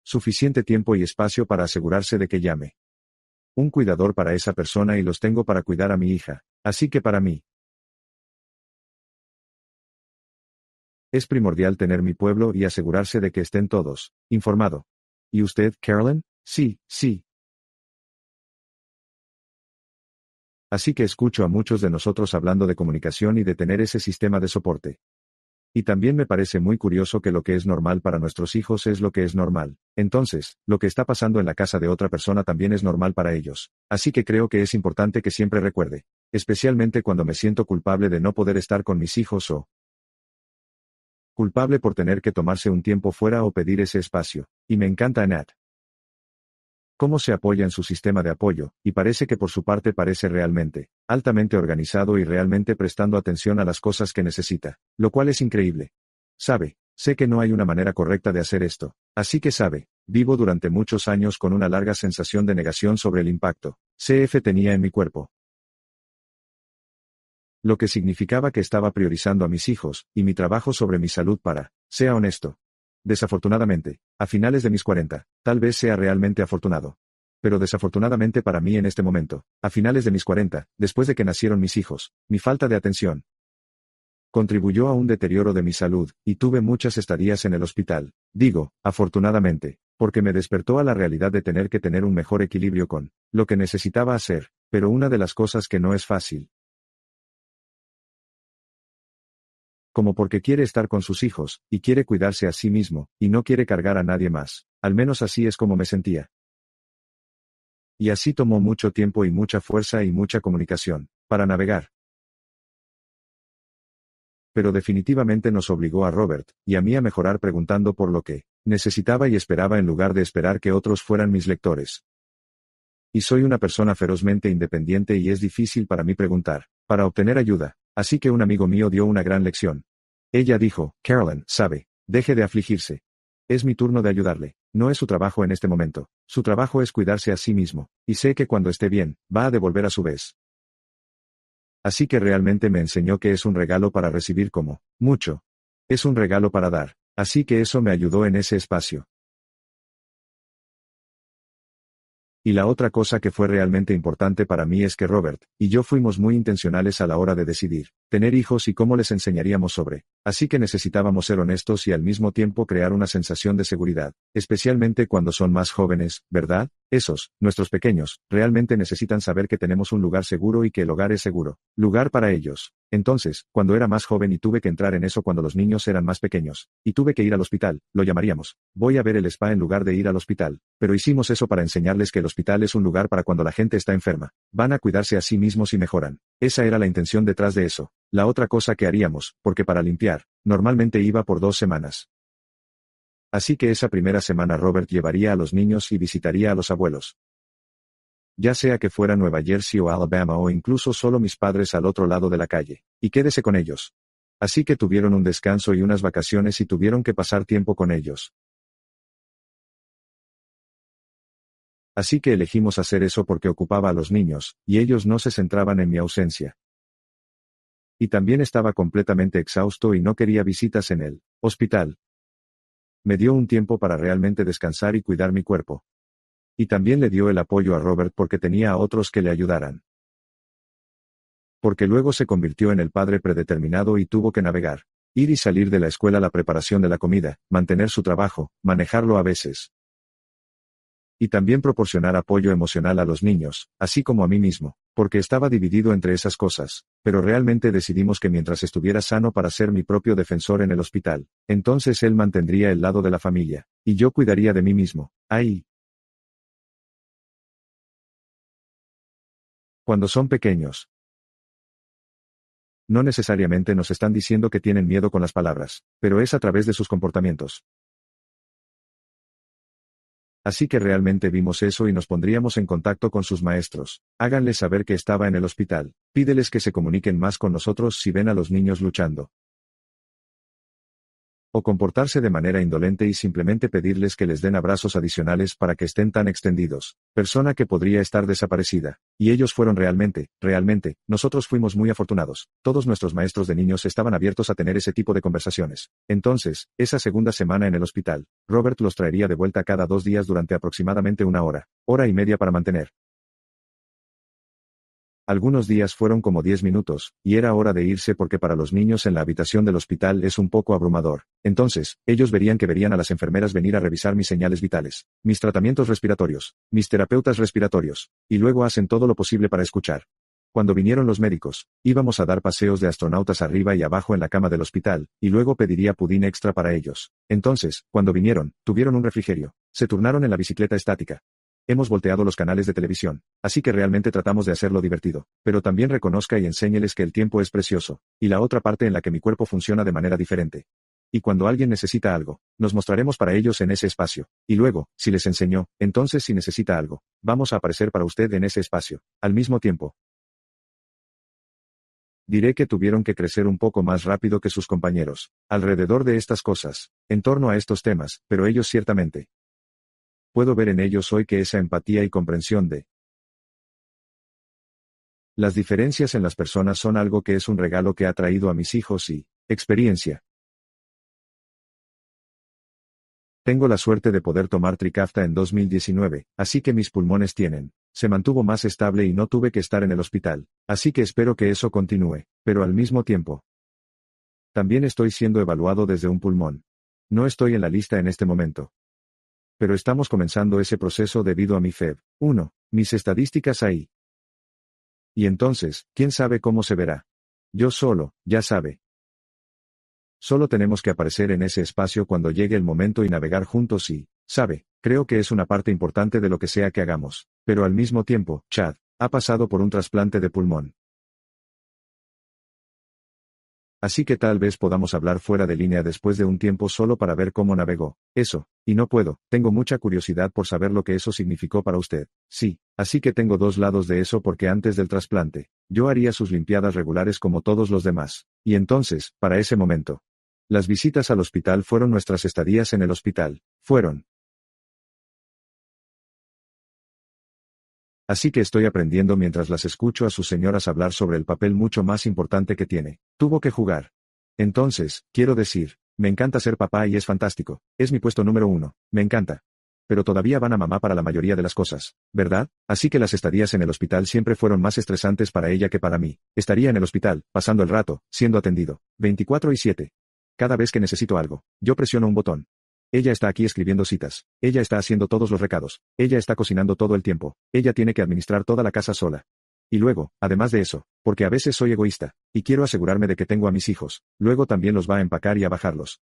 Suficiente tiempo y espacio para asegurarse de que llame. Un cuidador para esa persona y los tengo para cuidar a mi hija, así que para mí, Es primordial tener mi pueblo y asegurarse de que estén todos, informado. ¿Y usted, Carolyn? Sí, sí. Así que escucho a muchos de nosotros hablando de comunicación y de tener ese sistema de soporte. Y también me parece muy curioso que lo que es normal para nuestros hijos es lo que es normal. Entonces, lo que está pasando en la casa de otra persona también es normal para ellos. Así que creo que es importante que siempre recuerde, especialmente cuando me siento culpable de no poder estar con mis hijos o, culpable por tener que tomarse un tiempo fuera o pedir ese espacio, y me encanta Nat. Cómo se apoya en su sistema de apoyo, y parece que por su parte parece realmente, altamente organizado y realmente prestando atención a las cosas que necesita, lo cual es increíble. Sabe, sé que no hay una manera correcta de hacer esto, así que sabe, vivo durante muchos años con una larga sensación de negación sobre el impacto, CF tenía en mi cuerpo, lo que significaba que estaba priorizando a mis hijos y mi trabajo sobre mi salud para, sea honesto. Desafortunadamente, a finales de mis 40, tal vez sea realmente afortunado. Pero desafortunadamente para mí en este momento, a finales de mis 40, después de que nacieron mis hijos, mi falta de atención, contribuyó a un deterioro de mi salud, y tuve muchas estadías en el hospital. Digo, afortunadamente, porque me despertó a la realidad de tener que tener un mejor equilibrio con lo que necesitaba hacer, pero una de las cosas que no es fácil, como porque quiere estar con sus hijos, y quiere cuidarse a sí mismo, y no quiere cargar a nadie más, al menos así es como me sentía. Y así tomó mucho tiempo y mucha fuerza y mucha comunicación, para navegar. Pero definitivamente nos obligó a Robert, y a mí a mejorar preguntando por lo que, necesitaba y esperaba en lugar de esperar que otros fueran mis lectores. Y soy una persona ferozmente independiente y es difícil para mí preguntar, para obtener ayuda, Así que un amigo mío dio una gran lección. Ella dijo, Carolyn, sabe, deje de afligirse. Es mi turno de ayudarle. No es su trabajo en este momento. Su trabajo es cuidarse a sí mismo, y sé que cuando esté bien, va a devolver a su vez. Así que realmente me enseñó que es un regalo para recibir como, mucho. Es un regalo para dar, así que eso me ayudó en ese espacio. Y la otra cosa que fue realmente importante para mí es que Robert y yo fuimos muy intencionales a la hora de decidir tener hijos y cómo les enseñaríamos sobre. Así que necesitábamos ser honestos y al mismo tiempo crear una sensación de seguridad, especialmente cuando son más jóvenes, ¿verdad? Esos, nuestros pequeños, realmente necesitan saber que tenemos un lugar seguro y que el hogar es seguro, lugar para ellos. Entonces, cuando era más joven y tuve que entrar en eso cuando los niños eran más pequeños, y tuve que ir al hospital, lo llamaríamos, voy a ver el spa en lugar de ir al hospital, pero hicimos eso para enseñarles que el hospital es un lugar para cuando la gente está enferma, van a cuidarse a sí mismos y mejoran. Esa era la intención detrás de eso. La otra cosa que haríamos, porque para limpiar, normalmente iba por dos semanas. Así que esa primera semana Robert llevaría a los niños y visitaría a los abuelos. Ya sea que fuera Nueva Jersey o Alabama o incluso solo mis padres al otro lado de la calle, y quédese con ellos. Así que tuvieron un descanso y unas vacaciones y tuvieron que pasar tiempo con ellos, Así que elegimos hacer eso porque ocupaba a los niños, y ellos no se centraban en mi ausencia. Y también estaba completamente exhausto y no quería visitas en el hospital. Me dio un tiempo para realmente descansar y cuidar mi cuerpo. Y también le dio el apoyo a Robert porque tenía a otros que le ayudaran. Porque luego se convirtió en el padre predeterminado y tuvo que navegar, ir y salir de la escuela la preparación de la comida, mantener su trabajo, manejarlo a veces, y también proporcionar apoyo emocional a los niños, así como a mí mismo, porque estaba dividido entre esas cosas, pero realmente decidimos que mientras estuviera sano para ser mi propio defensor en el hospital, entonces él mantendría el lado de la familia, y yo cuidaría de mí mismo. Ahí. Cuando son pequeños. No necesariamente nos están diciendo que tienen miedo con las palabras, pero es a través de sus comportamientos. Así que realmente vimos eso y nos pondríamos en contacto con sus maestros. Háganles saber que estaba en el hospital. Pídeles que se comuniquen más con nosotros si ven a los niños luchando o comportarse de manera indolente y simplemente pedirles que les den abrazos adicionales para que estén tan extendidos, persona que podría estar desaparecida. Y ellos fueron realmente, realmente, nosotros fuimos muy afortunados, todos nuestros maestros de niños estaban abiertos a tener ese tipo de conversaciones. Entonces, esa segunda semana en el hospital, Robert los traería de vuelta cada dos días durante aproximadamente una hora, hora y media para mantener, algunos días fueron como 10 minutos, y era hora de irse porque para los niños en la habitación del hospital es un poco abrumador. Entonces, ellos verían que verían a las enfermeras venir a revisar mis señales vitales, mis tratamientos respiratorios, mis terapeutas respiratorios, y luego hacen todo lo posible para escuchar. Cuando vinieron los médicos, íbamos a dar paseos de astronautas arriba y abajo en la cama del hospital, y luego pediría pudín extra para ellos. Entonces, cuando vinieron, tuvieron un refrigerio. Se turnaron en la bicicleta estática. Hemos volteado los canales de televisión, así que realmente tratamos de hacerlo divertido, pero también reconozca y enséñeles que el tiempo es precioso, y la otra parte en la que mi cuerpo funciona de manera diferente. Y cuando alguien necesita algo, nos mostraremos para ellos en ese espacio, y luego, si les enseñó, entonces si necesita algo, vamos a aparecer para usted en ese espacio, al mismo tiempo. Diré que tuvieron que crecer un poco más rápido que sus compañeros, alrededor de estas cosas, en torno a estos temas, pero ellos ciertamente, puedo ver en ellos hoy que esa empatía y comprensión de las diferencias en las personas son algo que es un regalo que ha traído a mis hijos y experiencia. Tengo la suerte de poder tomar Trikafta en 2019, así que mis pulmones tienen, se mantuvo más estable y no tuve que estar en el hospital, así que espero que eso continúe, pero al mismo tiempo. También estoy siendo evaluado desde un pulmón. No estoy en la lista en este momento pero estamos comenzando ese proceso debido a mi FEB. 1. Mis estadísticas ahí. Y entonces, ¿quién sabe cómo se verá? Yo solo, ya sabe. Solo tenemos que aparecer en ese espacio cuando llegue el momento y navegar juntos y, sabe, creo que es una parte importante de lo que sea que hagamos, pero al mismo tiempo, Chad, ha pasado por un trasplante de pulmón. Así que tal vez podamos hablar fuera de línea después de un tiempo solo para ver cómo navegó. Eso, y no puedo, tengo mucha curiosidad por saber lo que eso significó para usted. Sí, así que tengo dos lados de eso porque antes del trasplante, yo haría sus limpiadas regulares como todos los demás. Y entonces, para ese momento. Las visitas al hospital fueron nuestras estadías en el hospital. Fueron, Así que estoy aprendiendo mientras las escucho a sus señoras hablar sobre el papel mucho más importante que tiene. Tuvo que jugar. Entonces, quiero decir, me encanta ser papá y es fantástico. Es mi puesto número uno. Me encanta. Pero todavía van a mamá para la mayoría de las cosas, ¿verdad? Así que las estadías en el hospital siempre fueron más estresantes para ella que para mí. Estaría en el hospital, pasando el rato, siendo atendido. 24 y 7. Cada vez que necesito algo, yo presiono un botón. Ella está aquí escribiendo citas. Ella está haciendo todos los recados. Ella está cocinando todo el tiempo. Ella tiene que administrar toda la casa sola. Y luego, además de eso, porque a veces soy egoísta, y quiero asegurarme de que tengo a mis hijos, luego también los va a empacar y a bajarlos.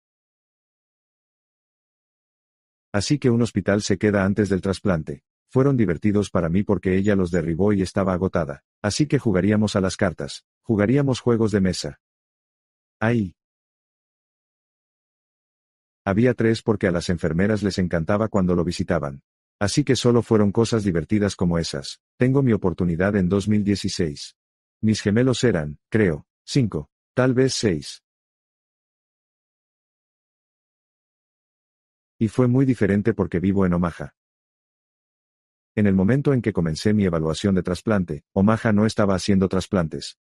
Así que un hospital se queda antes del trasplante. Fueron divertidos para mí porque ella los derribó y estaba agotada. Así que jugaríamos a las cartas. Jugaríamos juegos de mesa. Ahí. Había tres porque a las enfermeras les encantaba cuando lo visitaban. Así que solo fueron cosas divertidas como esas. Tengo mi oportunidad en 2016. Mis gemelos eran, creo, cinco, tal vez seis. Y fue muy diferente porque vivo en Omaha. En el momento en que comencé mi evaluación de trasplante, Omaha no estaba haciendo trasplantes.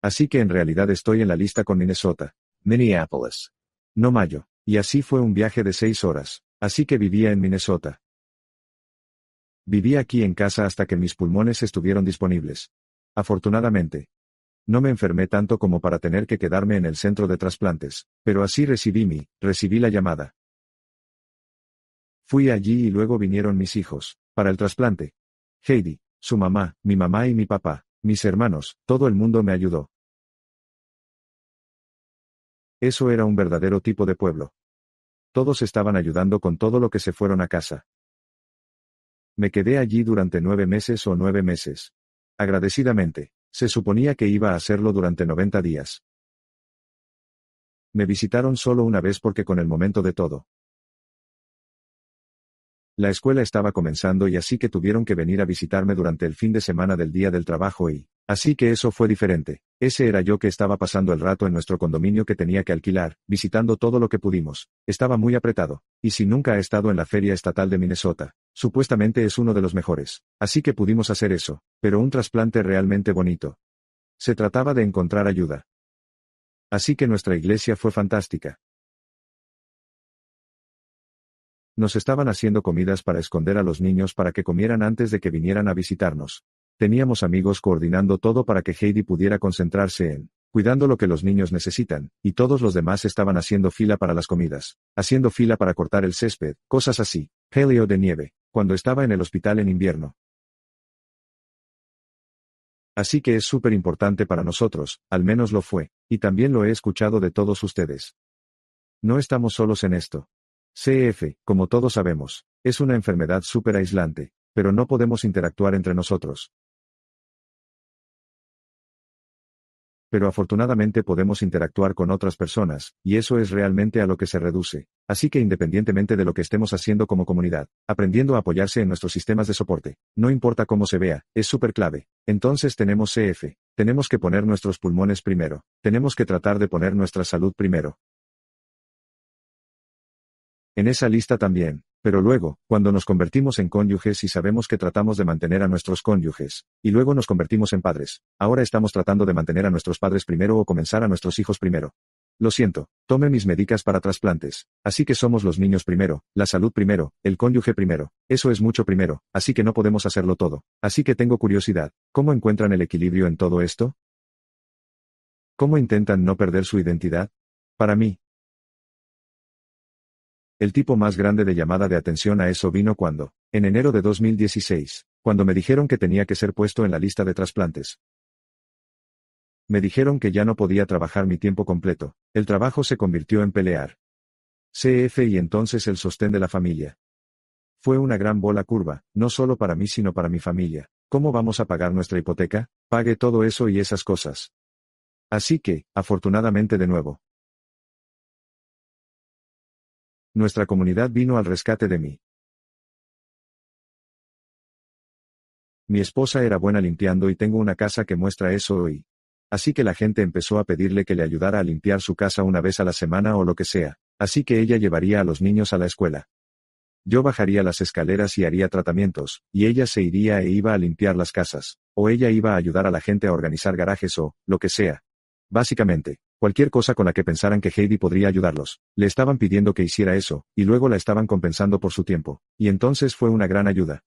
Así que en realidad estoy en la lista con Minnesota, Minneapolis. No Mayo. Y así fue un viaje de seis horas, así que vivía en Minnesota. Viví aquí en casa hasta que mis pulmones estuvieron disponibles. Afortunadamente. No me enfermé tanto como para tener que quedarme en el centro de trasplantes, pero así recibí mi, recibí la llamada. Fui allí y luego vinieron mis hijos, para el trasplante. Heidi, su mamá, mi mamá y mi papá, mis hermanos, todo el mundo me ayudó. Eso era un verdadero tipo de pueblo. Todos estaban ayudando con todo lo que se fueron a casa. Me quedé allí durante nueve meses o nueve meses. Agradecidamente, se suponía que iba a hacerlo durante 90 días. Me visitaron solo una vez porque con el momento de todo. La escuela estaba comenzando y así que tuvieron que venir a visitarme durante el fin de semana del día del trabajo y, así que eso fue diferente. Ese era yo que estaba pasando el rato en nuestro condominio que tenía que alquilar, visitando todo lo que pudimos. Estaba muy apretado. Y si nunca ha estado en la Feria Estatal de Minnesota, supuestamente es uno de los mejores. Así que pudimos hacer eso, pero un trasplante realmente bonito. Se trataba de encontrar ayuda. Así que nuestra iglesia fue fantástica. Nos estaban haciendo comidas para esconder a los niños para que comieran antes de que vinieran a visitarnos. Teníamos amigos coordinando todo para que Heidi pudiera concentrarse en cuidando lo que los niños necesitan, y todos los demás estaban haciendo fila para las comidas, haciendo fila para cortar el césped, cosas así. Helio de nieve, cuando estaba en el hospital en invierno. Así que es súper importante para nosotros, al menos lo fue, y también lo he escuchado de todos ustedes. No estamos solos en esto. CF, como todos sabemos, es una enfermedad súper aislante, pero no podemos interactuar entre nosotros, pero afortunadamente podemos interactuar con otras personas, y eso es realmente a lo que se reduce. Así que independientemente de lo que estemos haciendo como comunidad, aprendiendo a apoyarse en nuestros sistemas de soporte, no importa cómo se vea, es súper clave. Entonces tenemos CF, tenemos que poner nuestros pulmones primero, tenemos que tratar de poner nuestra salud primero. En esa lista también, pero luego, cuando nos convertimos en cónyuges y sabemos que tratamos de mantener a nuestros cónyuges, y luego nos convertimos en padres, ahora estamos tratando de mantener a nuestros padres primero o comenzar a nuestros hijos primero. Lo siento, tome mis médicas para trasplantes, así que somos los niños primero, la salud primero, el cónyuge primero, eso es mucho primero, así que no podemos hacerlo todo, así que tengo curiosidad, ¿cómo encuentran el equilibrio en todo esto? ¿Cómo intentan no perder su identidad? Para mí, el tipo más grande de llamada de atención a eso vino cuando, en enero de 2016, cuando me dijeron que tenía que ser puesto en la lista de trasplantes. Me dijeron que ya no podía trabajar mi tiempo completo, el trabajo se convirtió en pelear. CF y entonces el sostén de la familia. Fue una gran bola curva, no solo para mí sino para mi familia. ¿Cómo vamos a pagar nuestra hipoteca? Pague todo eso y esas cosas. Así que, afortunadamente de nuevo, Nuestra comunidad vino al rescate de mí. Mi esposa era buena limpiando y tengo una casa que muestra eso hoy. Así que la gente empezó a pedirle que le ayudara a limpiar su casa una vez a la semana o lo que sea, así que ella llevaría a los niños a la escuela. Yo bajaría las escaleras y haría tratamientos, y ella se iría e iba a limpiar las casas, o ella iba a ayudar a la gente a organizar garajes o, lo que sea. Básicamente. Cualquier cosa con la que pensaran que Heidi podría ayudarlos. Le estaban pidiendo que hiciera eso, y luego la estaban compensando por su tiempo. Y entonces fue una gran ayuda.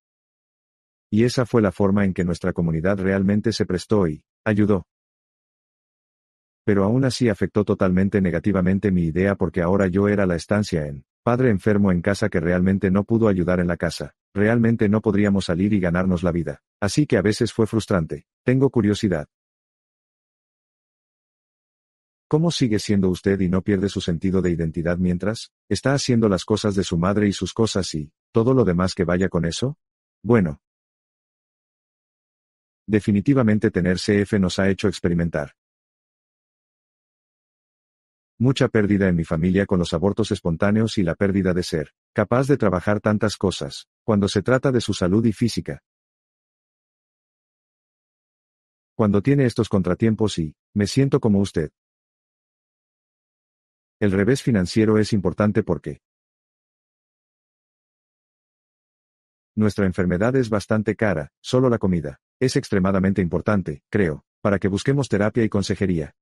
Y esa fue la forma en que nuestra comunidad realmente se prestó y ayudó. Pero aún así afectó totalmente negativamente mi idea porque ahora yo era la estancia en padre enfermo en casa que realmente no pudo ayudar en la casa. Realmente no podríamos salir y ganarnos la vida. Así que a veces fue frustrante. Tengo curiosidad. ¿Cómo sigue siendo usted y no pierde su sentido de identidad mientras está haciendo las cosas de su madre y sus cosas y todo lo demás que vaya con eso? Bueno. Definitivamente tener CF nos ha hecho experimentar mucha pérdida en mi familia con los abortos espontáneos y la pérdida de ser capaz de trabajar tantas cosas, cuando se trata de su salud y física, cuando tiene estos contratiempos y, me siento como usted, el revés financiero es importante porque nuestra enfermedad es bastante cara, solo la comida es extremadamente importante, creo, para que busquemos terapia y consejería.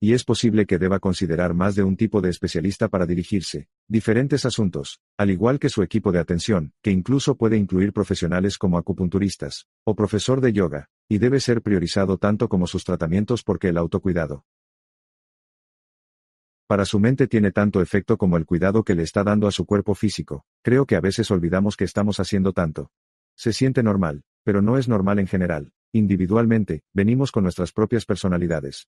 Y es posible que deba considerar más de un tipo de especialista para dirigirse, diferentes asuntos, al igual que su equipo de atención, que incluso puede incluir profesionales como acupunturistas, o profesor de yoga, y debe ser priorizado tanto como sus tratamientos porque el autocuidado para su mente tiene tanto efecto como el cuidado que le está dando a su cuerpo físico. Creo que a veces olvidamos que estamos haciendo tanto. Se siente normal, pero no es normal en general. Individualmente, venimos con nuestras propias personalidades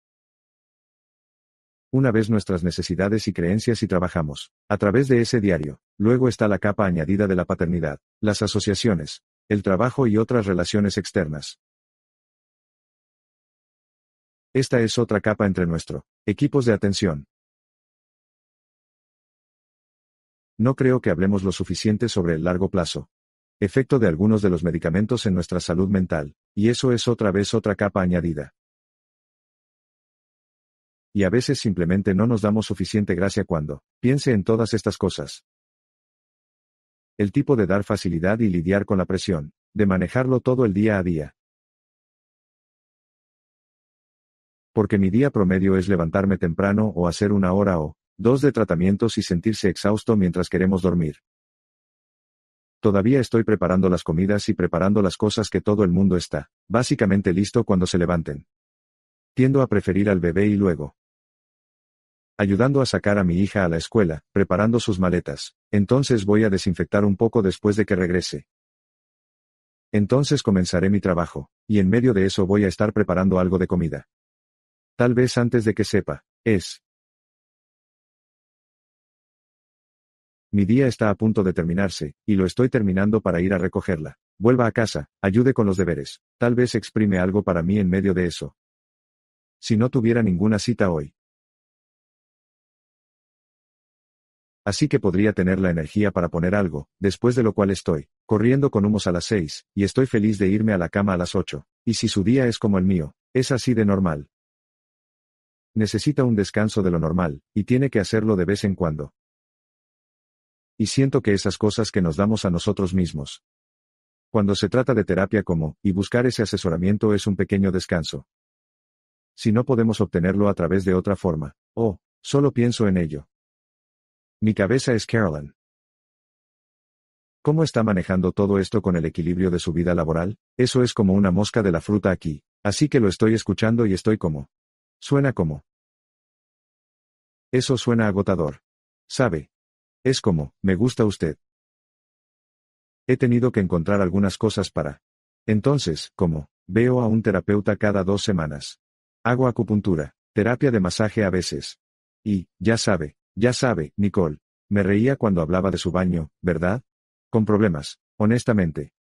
una vez nuestras necesidades y creencias y trabajamos, a través de ese diario, luego está la capa añadida de la paternidad, las asociaciones, el trabajo y otras relaciones externas. Esta es otra capa entre nuestro, equipos de atención, No creo que hablemos lo suficiente sobre el largo plazo. Efecto de algunos de los medicamentos en nuestra salud mental, y eso es otra vez otra capa añadida. Y a veces simplemente no nos damos suficiente gracia cuando, piense en todas estas cosas. El tipo de dar facilidad y lidiar con la presión, de manejarlo todo el día a día, porque mi día promedio es levantarme temprano o hacer una hora o, Dos de tratamientos y sentirse exhausto mientras queremos dormir. Todavía estoy preparando las comidas y preparando las cosas que todo el mundo está, básicamente listo cuando se levanten. Tiendo a preferir al bebé y luego. Ayudando a sacar a mi hija a la escuela, preparando sus maletas, entonces voy a desinfectar un poco después de que regrese. Entonces comenzaré mi trabajo, y en medio de eso voy a estar preparando algo de comida. Tal vez antes de que sepa, es, Mi día está a punto de terminarse, y lo estoy terminando para ir a recogerla. Vuelva a casa, ayude con los deberes. Tal vez exprime algo para mí en medio de eso. Si no tuviera ninguna cita hoy. Así que podría tener la energía para poner algo, después de lo cual estoy, corriendo con humos a las seis, y estoy feliz de irme a la cama a las ocho. Y si su día es como el mío, es así de normal. Necesita un descanso de lo normal, y tiene que hacerlo de vez en cuando y siento que esas cosas que nos damos a nosotros mismos. Cuando se trata de terapia como, y buscar ese asesoramiento es un pequeño descanso. Si no podemos obtenerlo a través de otra forma, oh, solo pienso en ello. Mi cabeza es Carolyn. ¿Cómo está manejando todo esto con el equilibrio de su vida laboral? Eso es como una mosca de la fruta aquí, así que lo estoy escuchando y estoy como. Suena como. Eso suena agotador. Sabe, es como, me gusta usted. He tenido que encontrar algunas cosas para. Entonces, como, veo a un terapeuta cada dos semanas. Hago acupuntura, terapia de masaje a veces. Y, ya sabe, ya sabe, Nicole, me reía cuando hablaba de su baño, ¿verdad? Con problemas, honestamente.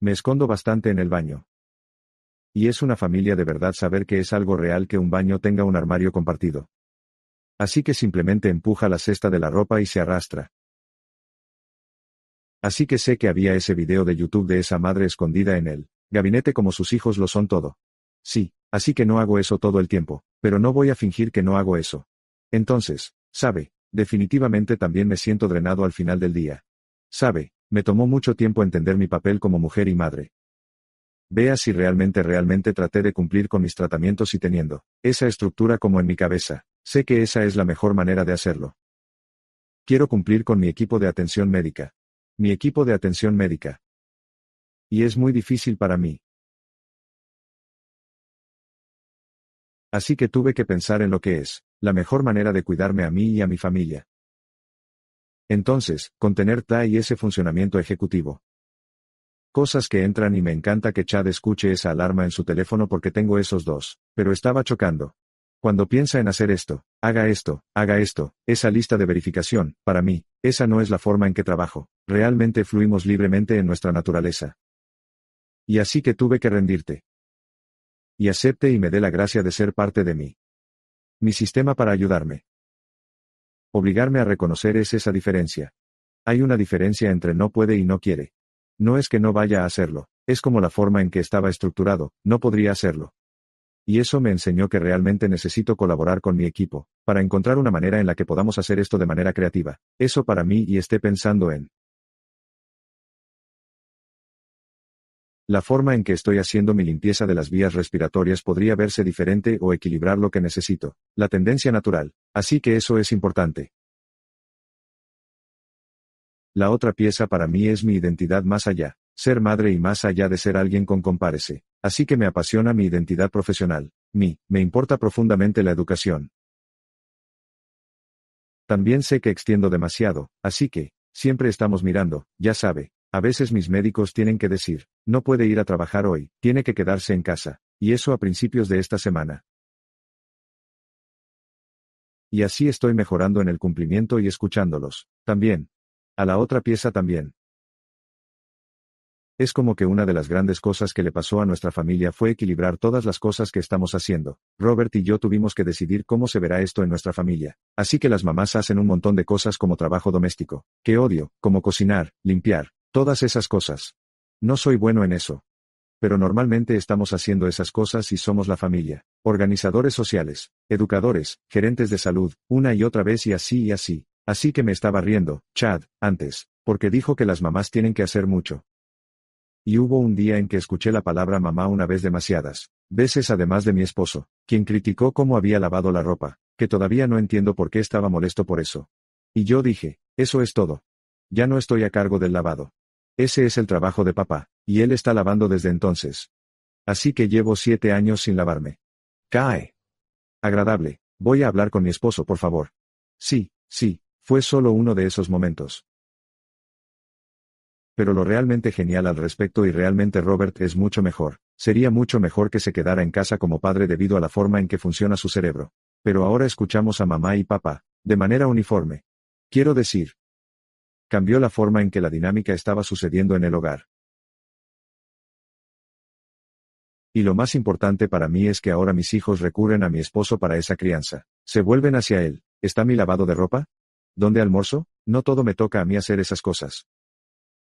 Me escondo bastante en el baño. Y es una familia de verdad saber que es algo real que un baño tenga un armario compartido. Así que simplemente empuja la cesta de la ropa y se arrastra. Así que sé que había ese video de YouTube de esa madre escondida en el gabinete como sus hijos lo son todo. Sí, así que no hago eso todo el tiempo, pero no voy a fingir que no hago eso. Entonces, sabe, definitivamente también me siento drenado al final del día. Sabe, me tomó mucho tiempo entender mi papel como mujer y madre. Vea si realmente realmente traté de cumplir con mis tratamientos y teniendo esa estructura como en mi cabeza. Sé que esa es la mejor manera de hacerlo. Quiero cumplir con mi equipo de atención médica. Mi equipo de atención médica. Y es muy difícil para mí. Así que tuve que pensar en lo que es, la mejor manera de cuidarme a mí y a mi familia. Entonces, contener TA y ese funcionamiento ejecutivo. Cosas que entran y me encanta que Chad escuche esa alarma en su teléfono porque tengo esos dos, pero estaba chocando. Cuando piensa en hacer esto, haga esto, haga esto, esa lista de verificación, para mí, esa no es la forma en que trabajo, realmente fluimos libremente en nuestra naturaleza. Y así que tuve que rendirte. Y acepte y me dé la gracia de ser parte de mí. Mi sistema para ayudarme. Obligarme a reconocer es esa diferencia. Hay una diferencia entre no puede y no quiere. No es que no vaya a hacerlo, es como la forma en que estaba estructurado, no podría hacerlo y eso me enseñó que realmente necesito colaborar con mi equipo, para encontrar una manera en la que podamos hacer esto de manera creativa. Eso para mí y esté pensando en La forma en que estoy haciendo mi limpieza de las vías respiratorias podría verse diferente o equilibrar lo que necesito, la tendencia natural, así que eso es importante. La otra pieza para mí es mi identidad más allá ser madre y más allá de ser alguien con compárese. Así que me apasiona mi identidad profesional. Mi, me importa profundamente la educación. También sé que extiendo demasiado, así que, siempre estamos mirando, ya sabe, a veces mis médicos tienen que decir, no puede ir a trabajar hoy, tiene que quedarse en casa, y eso a principios de esta semana. Y así estoy mejorando en el cumplimiento y escuchándolos, también. A la otra pieza también. Es como que una de las grandes cosas que le pasó a nuestra familia fue equilibrar todas las cosas que estamos haciendo. Robert y yo tuvimos que decidir cómo se verá esto en nuestra familia. Así que las mamás hacen un montón de cosas como trabajo doméstico, que odio, como cocinar, limpiar, todas esas cosas. No soy bueno en eso. Pero normalmente estamos haciendo esas cosas y somos la familia, organizadores sociales, educadores, gerentes de salud, una y otra vez y así y así. Así que me estaba riendo, Chad, antes, porque dijo que las mamás tienen que hacer mucho, y hubo un día en que escuché la palabra mamá una vez demasiadas veces además de mi esposo, quien criticó cómo había lavado la ropa, que todavía no entiendo por qué estaba molesto por eso. Y yo dije, eso es todo. Ya no estoy a cargo del lavado. Ese es el trabajo de papá, y él está lavando desde entonces. Así que llevo siete años sin lavarme. Cae. Agradable, voy a hablar con mi esposo, por favor. Sí, sí, fue solo uno de esos momentos pero lo realmente genial al respecto y realmente Robert es mucho mejor, sería mucho mejor que se quedara en casa como padre debido a la forma en que funciona su cerebro. Pero ahora escuchamos a mamá y papá, de manera uniforme. Quiero decir, cambió la forma en que la dinámica estaba sucediendo en el hogar. Y lo más importante para mí es que ahora mis hijos recurren a mi esposo para esa crianza. Se vuelven hacia él. ¿Está mi lavado de ropa? ¿Dónde almuerzo? No todo me toca a mí hacer esas cosas.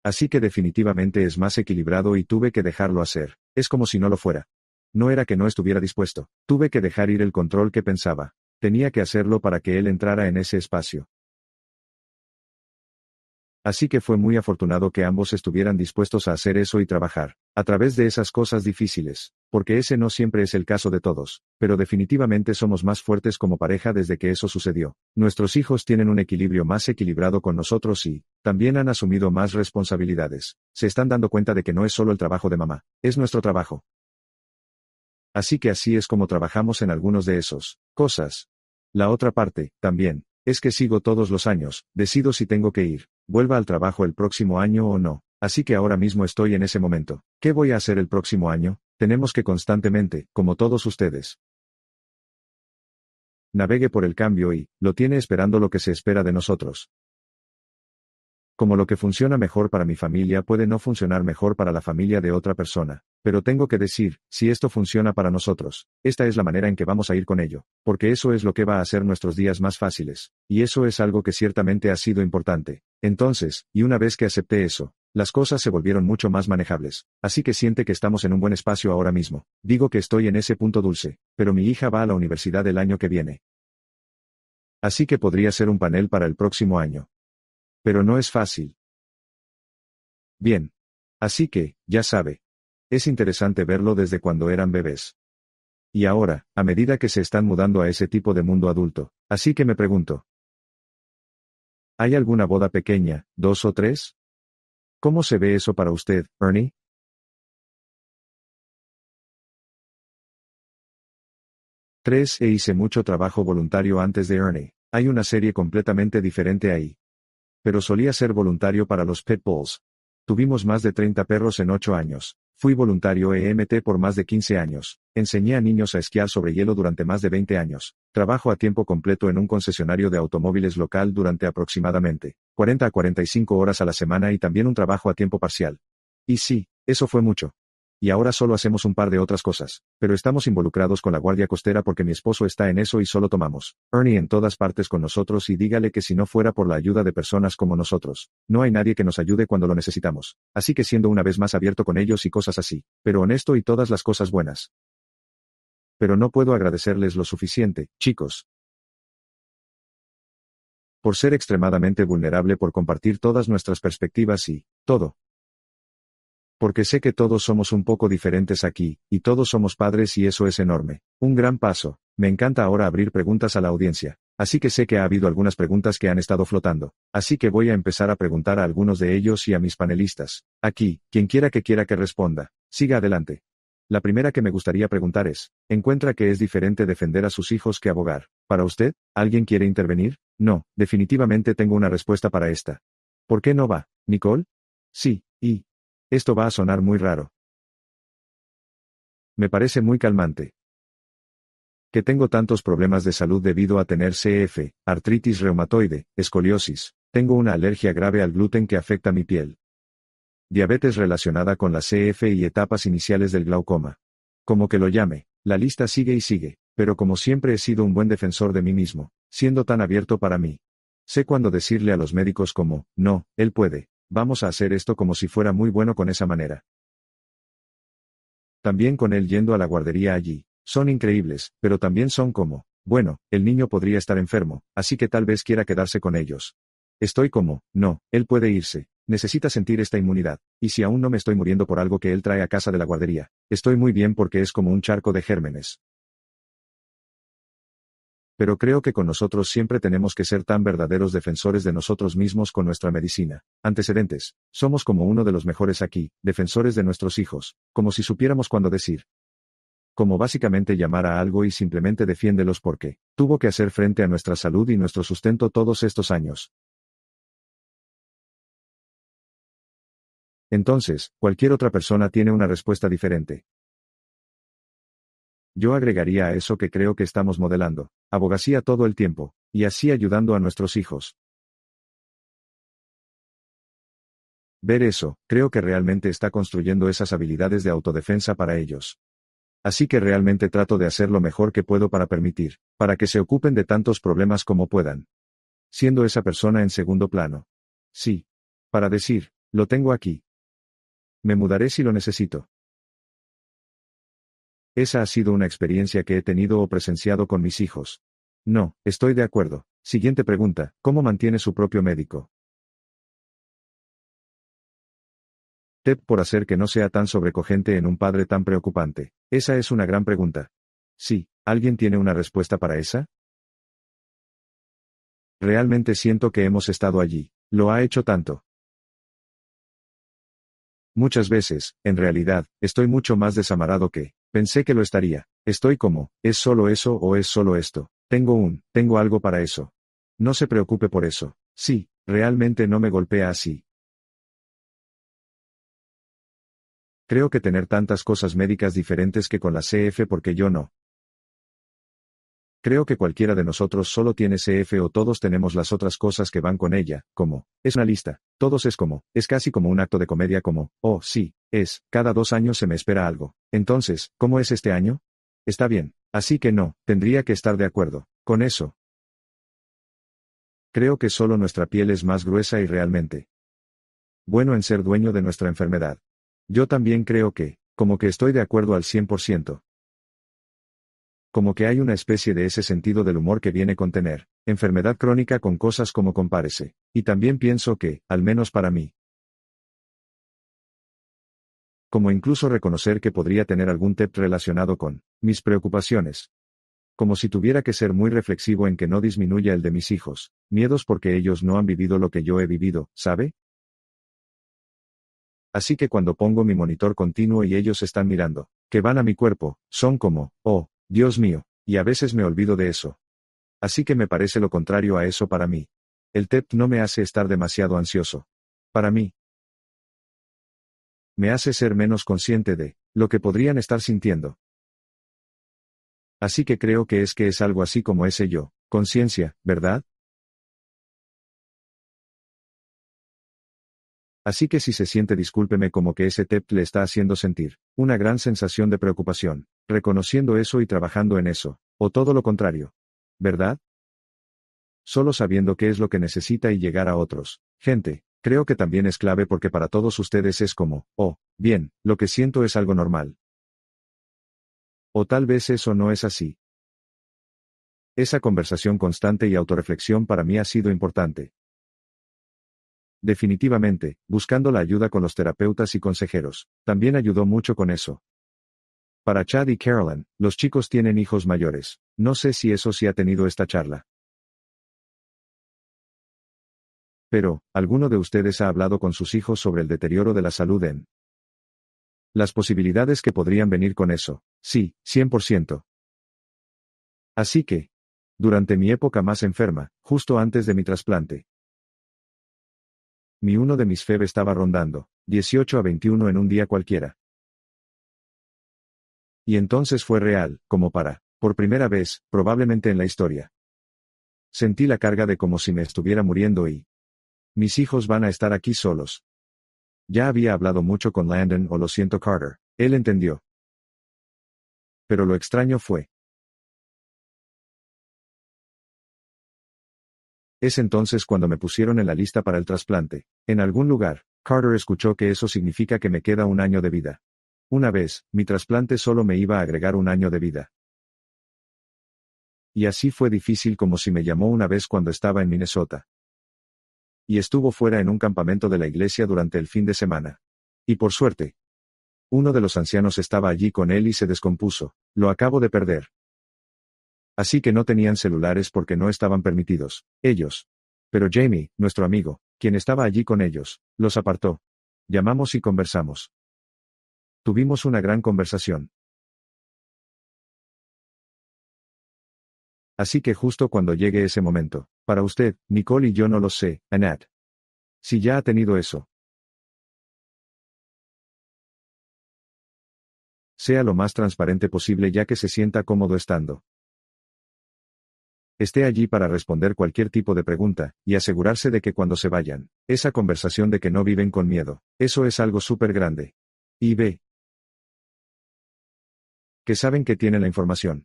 Así que definitivamente es más equilibrado y tuve que dejarlo hacer, es como si no lo fuera. No era que no estuviera dispuesto, tuve que dejar ir el control que pensaba, tenía que hacerlo para que él entrara en ese espacio. Así que fue muy afortunado que ambos estuvieran dispuestos a hacer eso y trabajar, a través de esas cosas difíciles, porque ese no siempre es el caso de todos, pero definitivamente somos más fuertes como pareja desde que eso sucedió. Nuestros hijos tienen un equilibrio más equilibrado con nosotros y, también han asumido más responsabilidades, se están dando cuenta de que no es solo el trabajo de mamá, es nuestro trabajo. Así que así es como trabajamos en algunos de esos, cosas. La otra parte, también, es que sigo todos los años, decido si tengo que ir, vuelva al trabajo el próximo año o no, así que ahora mismo estoy en ese momento. ¿Qué voy a hacer el próximo año? Tenemos que constantemente, como todos ustedes, navegue por el cambio y, lo tiene esperando lo que se espera de nosotros. Como lo que funciona mejor para mi familia puede no funcionar mejor para la familia de otra persona, pero tengo que decir, si esto funciona para nosotros, esta es la manera en que vamos a ir con ello, porque eso es lo que va a hacer nuestros días más fáciles, y eso es algo que ciertamente ha sido importante. Entonces, y una vez que acepté eso, las cosas se volvieron mucho más manejables, así que siente que estamos en un buen espacio ahora mismo. Digo que estoy en ese punto dulce, pero mi hija va a la universidad el año que viene. Así que podría ser un panel para el próximo año. Pero no es fácil. Bien. Así que, ya sabe. Es interesante verlo desde cuando eran bebés. Y ahora, a medida que se están mudando a ese tipo de mundo adulto, así que me pregunto. ¿Hay alguna boda pequeña, dos o tres? ¿Cómo se ve eso para usted, Ernie? Tres e hice mucho trabajo voluntario antes de Ernie. Hay una serie completamente diferente ahí pero solía ser voluntario para los Pet Bulls. Tuvimos más de 30 perros en 8 años. Fui voluntario EMT por más de 15 años. Enseñé a niños a esquiar sobre hielo durante más de 20 años. Trabajo a tiempo completo en un concesionario de automóviles local durante aproximadamente 40 a 45 horas a la semana y también un trabajo a tiempo parcial. Y sí, eso fue mucho. Y ahora solo hacemos un par de otras cosas, pero estamos involucrados con la Guardia Costera porque mi esposo está en eso y solo tomamos. Ernie en todas partes con nosotros y dígale que si no fuera por la ayuda de personas como nosotros, no hay nadie que nos ayude cuando lo necesitamos. Así que siendo una vez más abierto con ellos y cosas así, pero honesto y todas las cosas buenas. Pero no puedo agradecerles lo suficiente, chicos, por ser extremadamente vulnerable por compartir todas nuestras perspectivas y, todo. Porque sé que todos somos un poco diferentes aquí, y todos somos padres y eso es enorme. Un gran paso. Me encanta ahora abrir preguntas a la audiencia. Así que sé que ha habido algunas preguntas que han estado flotando. Así que voy a empezar a preguntar a algunos de ellos y a mis panelistas. Aquí, quien quiera que quiera que responda. Siga adelante. La primera que me gustaría preguntar es, ¿encuentra que es diferente defender a sus hijos que abogar? ¿Para usted? ¿Alguien quiere intervenir? No, definitivamente tengo una respuesta para esta. ¿Por qué no va, Nicole? Sí, y, esto va a sonar muy raro. Me parece muy calmante. Que tengo tantos problemas de salud debido a tener CF, artritis reumatoide, escoliosis, tengo una alergia grave al gluten que afecta mi piel. Diabetes relacionada con la CF y etapas iniciales del glaucoma. Como que lo llame, la lista sigue y sigue, pero como siempre he sido un buen defensor de mí mismo, siendo tan abierto para mí. Sé cuándo decirle a los médicos como, no, él puede, vamos a hacer esto como si fuera muy bueno con esa manera. También con él yendo a la guardería allí, son increíbles, pero también son como, bueno, el niño podría estar enfermo, así que tal vez quiera quedarse con ellos. Estoy como, no, él puede irse, necesita sentir esta inmunidad, y si aún no me estoy muriendo por algo que él trae a casa de la guardería, estoy muy bien porque es como un charco de gérmenes pero creo que con nosotros siempre tenemos que ser tan verdaderos defensores de nosotros mismos con nuestra medicina. Antecedentes. Somos como uno de los mejores aquí, defensores de nuestros hijos, como si supiéramos cuándo decir. Como básicamente llamar a algo y simplemente defiéndelos porque tuvo que hacer frente a nuestra salud y nuestro sustento todos estos años. Entonces, cualquier otra persona tiene una respuesta diferente. Yo agregaría a eso que creo que estamos modelando, abogacía todo el tiempo, y así ayudando a nuestros hijos. Ver eso, creo que realmente está construyendo esas habilidades de autodefensa para ellos. Así que realmente trato de hacer lo mejor que puedo para permitir, para que se ocupen de tantos problemas como puedan. Siendo esa persona en segundo plano. Sí. Para decir, lo tengo aquí. Me mudaré si lo necesito. Esa ha sido una experiencia que he tenido o presenciado con mis hijos. No, estoy de acuerdo. Siguiente pregunta, ¿cómo mantiene su propio médico? Tep por hacer que no sea tan sobrecogente en un padre tan preocupante. Esa es una gran pregunta. Sí, ¿alguien tiene una respuesta para esa? Realmente siento que hemos estado allí. Lo ha hecho tanto. Muchas veces, en realidad, estoy mucho más desamarado que, Pensé que lo estaría. Estoy como, ¿es solo eso o es solo esto? Tengo un, tengo algo para eso. No se preocupe por eso. Sí, realmente no me golpea así. Creo que tener tantas cosas médicas diferentes que con la CF porque yo no, Creo que cualquiera de nosotros solo tiene CF o todos tenemos las otras cosas que van con ella, como, es una lista, todos es como, es casi como un acto de comedia como, oh, sí, es, cada dos años se me espera algo. Entonces, ¿cómo es este año? Está bien, así que no, tendría que estar de acuerdo, con eso. Creo que solo nuestra piel es más gruesa y realmente. Bueno en ser dueño de nuestra enfermedad. Yo también creo que, como que estoy de acuerdo al 100%. Como que hay una especie de ese sentido del humor que viene con tener, enfermedad crónica con cosas como comparece, y también pienso que, al menos para mí, como incluso reconocer que podría tener algún TEP relacionado con mis preocupaciones. Como si tuviera que ser muy reflexivo en que no disminuya el de mis hijos, miedos porque ellos no han vivido lo que yo he vivido, ¿sabe? Así que cuando pongo mi monitor continuo y ellos están mirando, que van a mi cuerpo, son como, oh, Dios mío, y a veces me olvido de eso. Así que me parece lo contrario a eso para mí. El TEP no me hace estar demasiado ansioso. Para mí. Me hace ser menos consciente de lo que podrían estar sintiendo. Así que creo que es que es algo así como ese yo, conciencia, ¿verdad? Así que si se siente discúlpeme como que ese TEP le está haciendo sentir una gran sensación de preocupación reconociendo eso y trabajando en eso, o todo lo contrario. ¿Verdad? Solo sabiendo qué es lo que necesita y llegar a otros. Gente, creo que también es clave porque para todos ustedes es como, oh, bien, lo que siento es algo normal. O tal vez eso no es así. Esa conversación constante y autorreflexión para mí ha sido importante. Definitivamente, buscando la ayuda con los terapeutas y consejeros, también ayudó mucho con eso. Para Chad y Carolyn, los chicos tienen hijos mayores. No sé si eso sí ha tenido esta charla. Pero, ¿alguno de ustedes ha hablado con sus hijos sobre el deterioro de la salud en las posibilidades que podrían venir con eso? Sí, 100%. Así que, durante mi época más enferma, justo antes de mi trasplante, mi uno de mis FEB estaba rondando, 18 a 21 en un día cualquiera. Y entonces fue real, como para, por primera vez, probablemente en la historia. Sentí la carga de como si me estuviera muriendo y... Mis hijos van a estar aquí solos. Ya había hablado mucho con Landon o oh, lo siento Carter, él entendió. Pero lo extraño fue. Es entonces cuando me pusieron en la lista para el trasplante. En algún lugar, Carter escuchó que eso significa que me queda un año de vida. Una vez, mi trasplante solo me iba a agregar un año de vida. Y así fue difícil como si me llamó una vez cuando estaba en Minnesota. Y estuvo fuera en un campamento de la iglesia durante el fin de semana. Y por suerte. Uno de los ancianos estaba allí con él y se descompuso. Lo acabo de perder. Así que no tenían celulares porque no estaban permitidos, ellos. Pero Jamie, nuestro amigo, quien estaba allí con ellos, los apartó. Llamamos y conversamos. Tuvimos una gran conversación. Así que justo cuando llegue ese momento, para usted, Nicole y yo no lo sé, Anat. Si ya ha tenido eso. Sea lo más transparente posible ya que se sienta cómodo estando. Esté allí para responder cualquier tipo de pregunta, y asegurarse de que cuando se vayan, esa conversación de que no viven con miedo, eso es algo súper grande. Y ve que saben que tienen la información.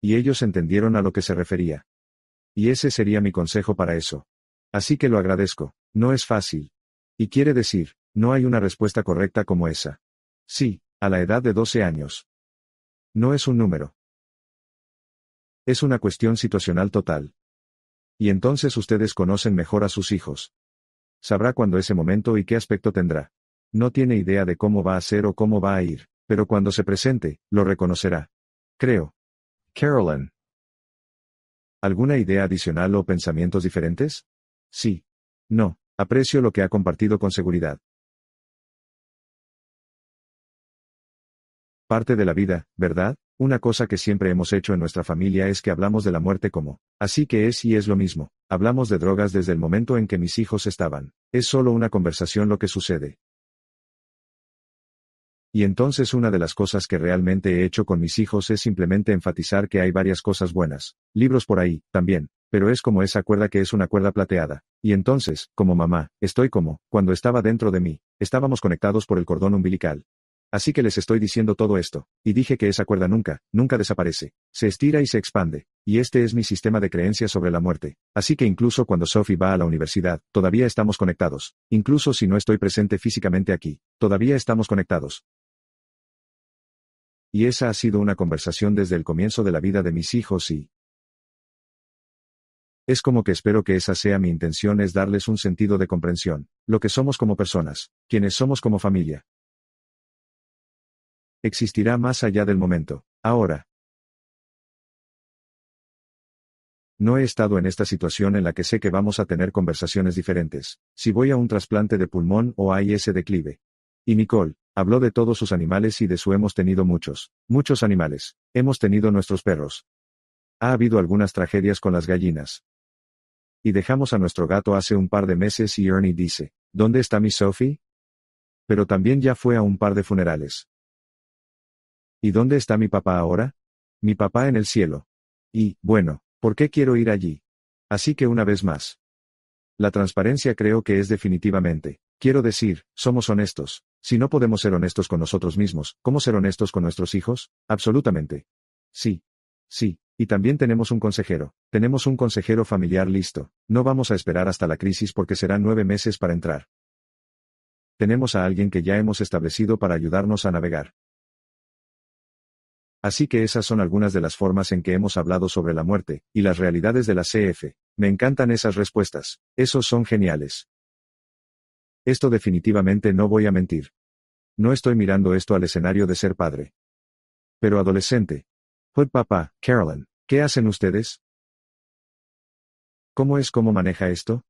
Y ellos entendieron a lo que se refería. Y ese sería mi consejo para eso. Así que lo agradezco, no es fácil. Y quiere decir, no hay una respuesta correcta como esa. Sí, a la edad de 12 años. No es un número. Es una cuestión situacional total. Y entonces ustedes conocen mejor a sus hijos. Sabrá cuándo ese momento y qué aspecto tendrá. No tiene idea de cómo va a ser o cómo va a ir pero cuando se presente, lo reconocerá. Creo. Carolyn. ¿Alguna idea adicional o pensamientos diferentes? Sí. No. Aprecio lo que ha compartido con seguridad. Parte de la vida, ¿verdad? Una cosa que siempre hemos hecho en nuestra familia es que hablamos de la muerte como, así que es y es lo mismo, hablamos de drogas desde el momento en que mis hijos estaban. Es solo una conversación lo que sucede. Y entonces una de las cosas que realmente he hecho con mis hijos es simplemente enfatizar que hay varias cosas buenas, libros por ahí, también, pero es como esa cuerda que es una cuerda plateada. Y entonces, como mamá, estoy como, cuando estaba dentro de mí, estábamos conectados por el cordón umbilical. Así que les estoy diciendo todo esto, y dije que esa cuerda nunca, nunca desaparece, se estira y se expande, y este es mi sistema de creencias sobre la muerte. Así que incluso cuando Sophie va a la universidad, todavía estamos conectados, incluso si no estoy presente físicamente aquí, todavía estamos conectados. Y esa ha sido una conversación desde el comienzo de la vida de mis hijos y... Es como que espero que esa sea mi intención es darles un sentido de comprensión, lo que somos como personas, quienes somos como familia. Existirá más allá del momento, ahora. No he estado en esta situación en la que sé que vamos a tener conversaciones diferentes, si voy a un trasplante de pulmón o hay ese declive. Y Nicole, Habló de todos sus animales y de su hemos tenido muchos, muchos animales. Hemos tenido nuestros perros. Ha habido algunas tragedias con las gallinas. Y dejamos a nuestro gato hace un par de meses y Ernie dice, ¿dónde está mi Sophie? Pero también ya fue a un par de funerales. ¿Y dónde está mi papá ahora? Mi papá en el cielo. Y, bueno, ¿por qué quiero ir allí? Así que una vez más. La transparencia creo que es definitivamente, quiero decir, somos honestos, si no podemos ser honestos con nosotros mismos, ¿cómo ser honestos con nuestros hijos? Absolutamente. Sí. Sí, y también tenemos un consejero. Tenemos un consejero familiar listo. No vamos a esperar hasta la crisis porque serán nueve meses para entrar. Tenemos a alguien que ya hemos establecido para ayudarnos a navegar. Así que esas son algunas de las formas en que hemos hablado sobre la muerte, y las realidades de la CF. Me encantan esas respuestas. Esos son geniales. Esto definitivamente no voy a mentir. No estoy mirando esto al escenario de ser padre. Pero adolescente. Hood papá, Carolyn, ¿qué hacen ustedes? ¿Cómo es cómo maneja esto?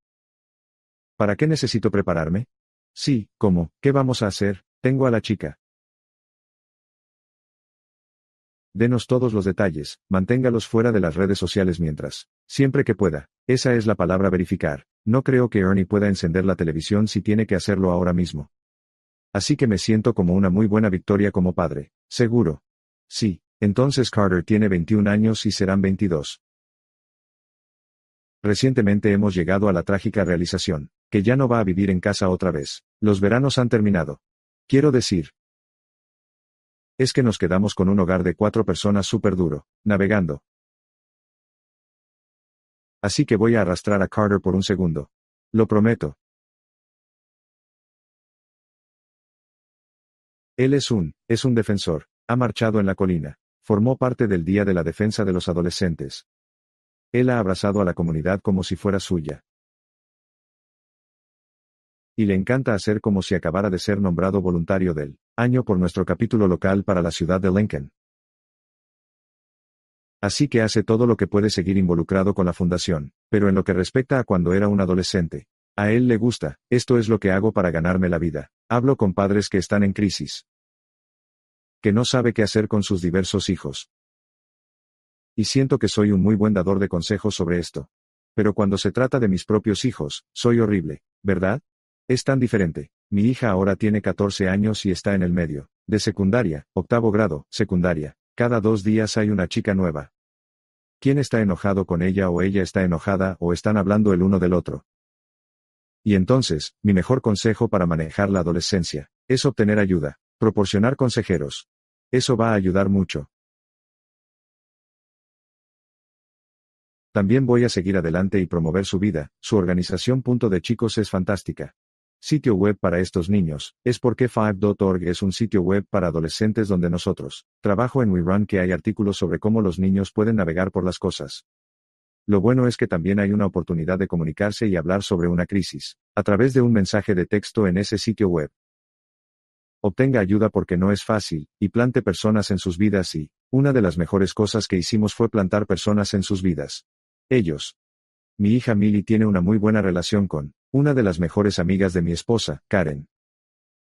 ¿Para qué necesito prepararme? Sí, ¿cómo? ¿Qué vamos a hacer? Tengo a la chica. Denos todos los detalles, manténgalos fuera de las redes sociales mientras, siempre que pueda. Esa es la palabra verificar. No creo que Ernie pueda encender la televisión si tiene que hacerlo ahora mismo. Así que me siento como una muy buena victoria como padre, seguro. Sí, entonces Carter tiene 21 años y serán 22. Recientemente hemos llegado a la trágica realización, que ya no va a vivir en casa otra vez. Los veranos han terminado. Quiero decir, es que nos quedamos con un hogar de cuatro personas súper duro, navegando. Así que voy a arrastrar a Carter por un segundo. Lo prometo. Él es un, es un defensor, ha marchado en la colina, formó parte del Día de la Defensa de los Adolescentes. Él ha abrazado a la comunidad como si fuera suya. Y le encanta hacer como si acabara de ser nombrado voluntario del año por nuestro capítulo local para la ciudad de Lincoln. Así que hace todo lo que puede seguir involucrado con la fundación, pero en lo que respecta a cuando era un adolescente, a él le gusta, esto es lo que hago para ganarme la vida, hablo con padres que están en crisis, que no sabe qué hacer con sus diversos hijos. Y siento que soy un muy buen dador de consejos sobre esto. Pero cuando se trata de mis propios hijos, soy horrible, ¿verdad? Es tan diferente. Mi hija ahora tiene 14 años y está en el medio, de secundaria, octavo grado, secundaria. Cada dos días hay una chica nueva. ¿Quién está enojado con ella o ella está enojada o están hablando el uno del otro? Y entonces, mi mejor consejo para manejar la adolescencia, es obtener ayuda, proporcionar consejeros. Eso va a ayudar mucho. También voy a seguir adelante y promover su vida, su organización. Punto de chicos es fantástica. Sitio web para estos niños, es porque 5.org es un sitio web para adolescentes donde nosotros, trabajo en WeRun que hay artículos sobre cómo los niños pueden navegar por las cosas. Lo bueno es que también hay una oportunidad de comunicarse y hablar sobre una crisis, a través de un mensaje de texto en ese sitio web. Obtenga ayuda porque no es fácil, y plante personas en sus vidas y, una de las mejores cosas que hicimos fue plantar personas en sus vidas. Ellos. Mi hija Millie tiene una muy buena relación con, una de las mejores amigas de mi esposa, Karen.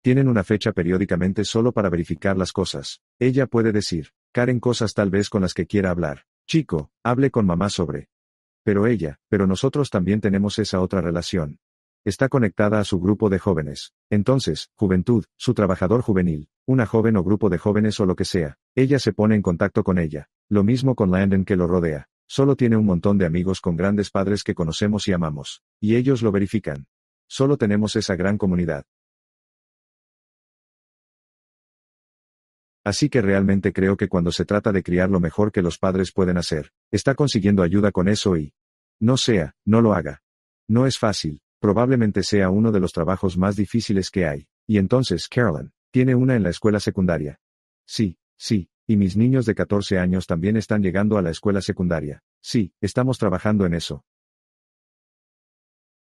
Tienen una fecha periódicamente solo para verificar las cosas. Ella puede decir, Karen cosas tal vez con las que quiera hablar. Chico, hable con mamá sobre. Pero ella, pero nosotros también tenemos esa otra relación. Está conectada a su grupo de jóvenes. Entonces, juventud, su trabajador juvenil, una joven o grupo de jóvenes o lo que sea, ella se pone en contacto con ella. Lo mismo con Landon que lo rodea. Solo tiene un montón de amigos con grandes padres que conocemos y amamos, y ellos lo verifican. Solo tenemos esa gran comunidad. Así que realmente creo que cuando se trata de criar lo mejor que los padres pueden hacer, está consiguiendo ayuda con eso y... No sea, no lo haga. No es fácil, probablemente sea uno de los trabajos más difíciles que hay, y entonces Carolyn, tiene una en la escuela secundaria. Sí, sí, y mis niños de 14 años también están llegando a la escuela secundaria. Sí, estamos trabajando en eso.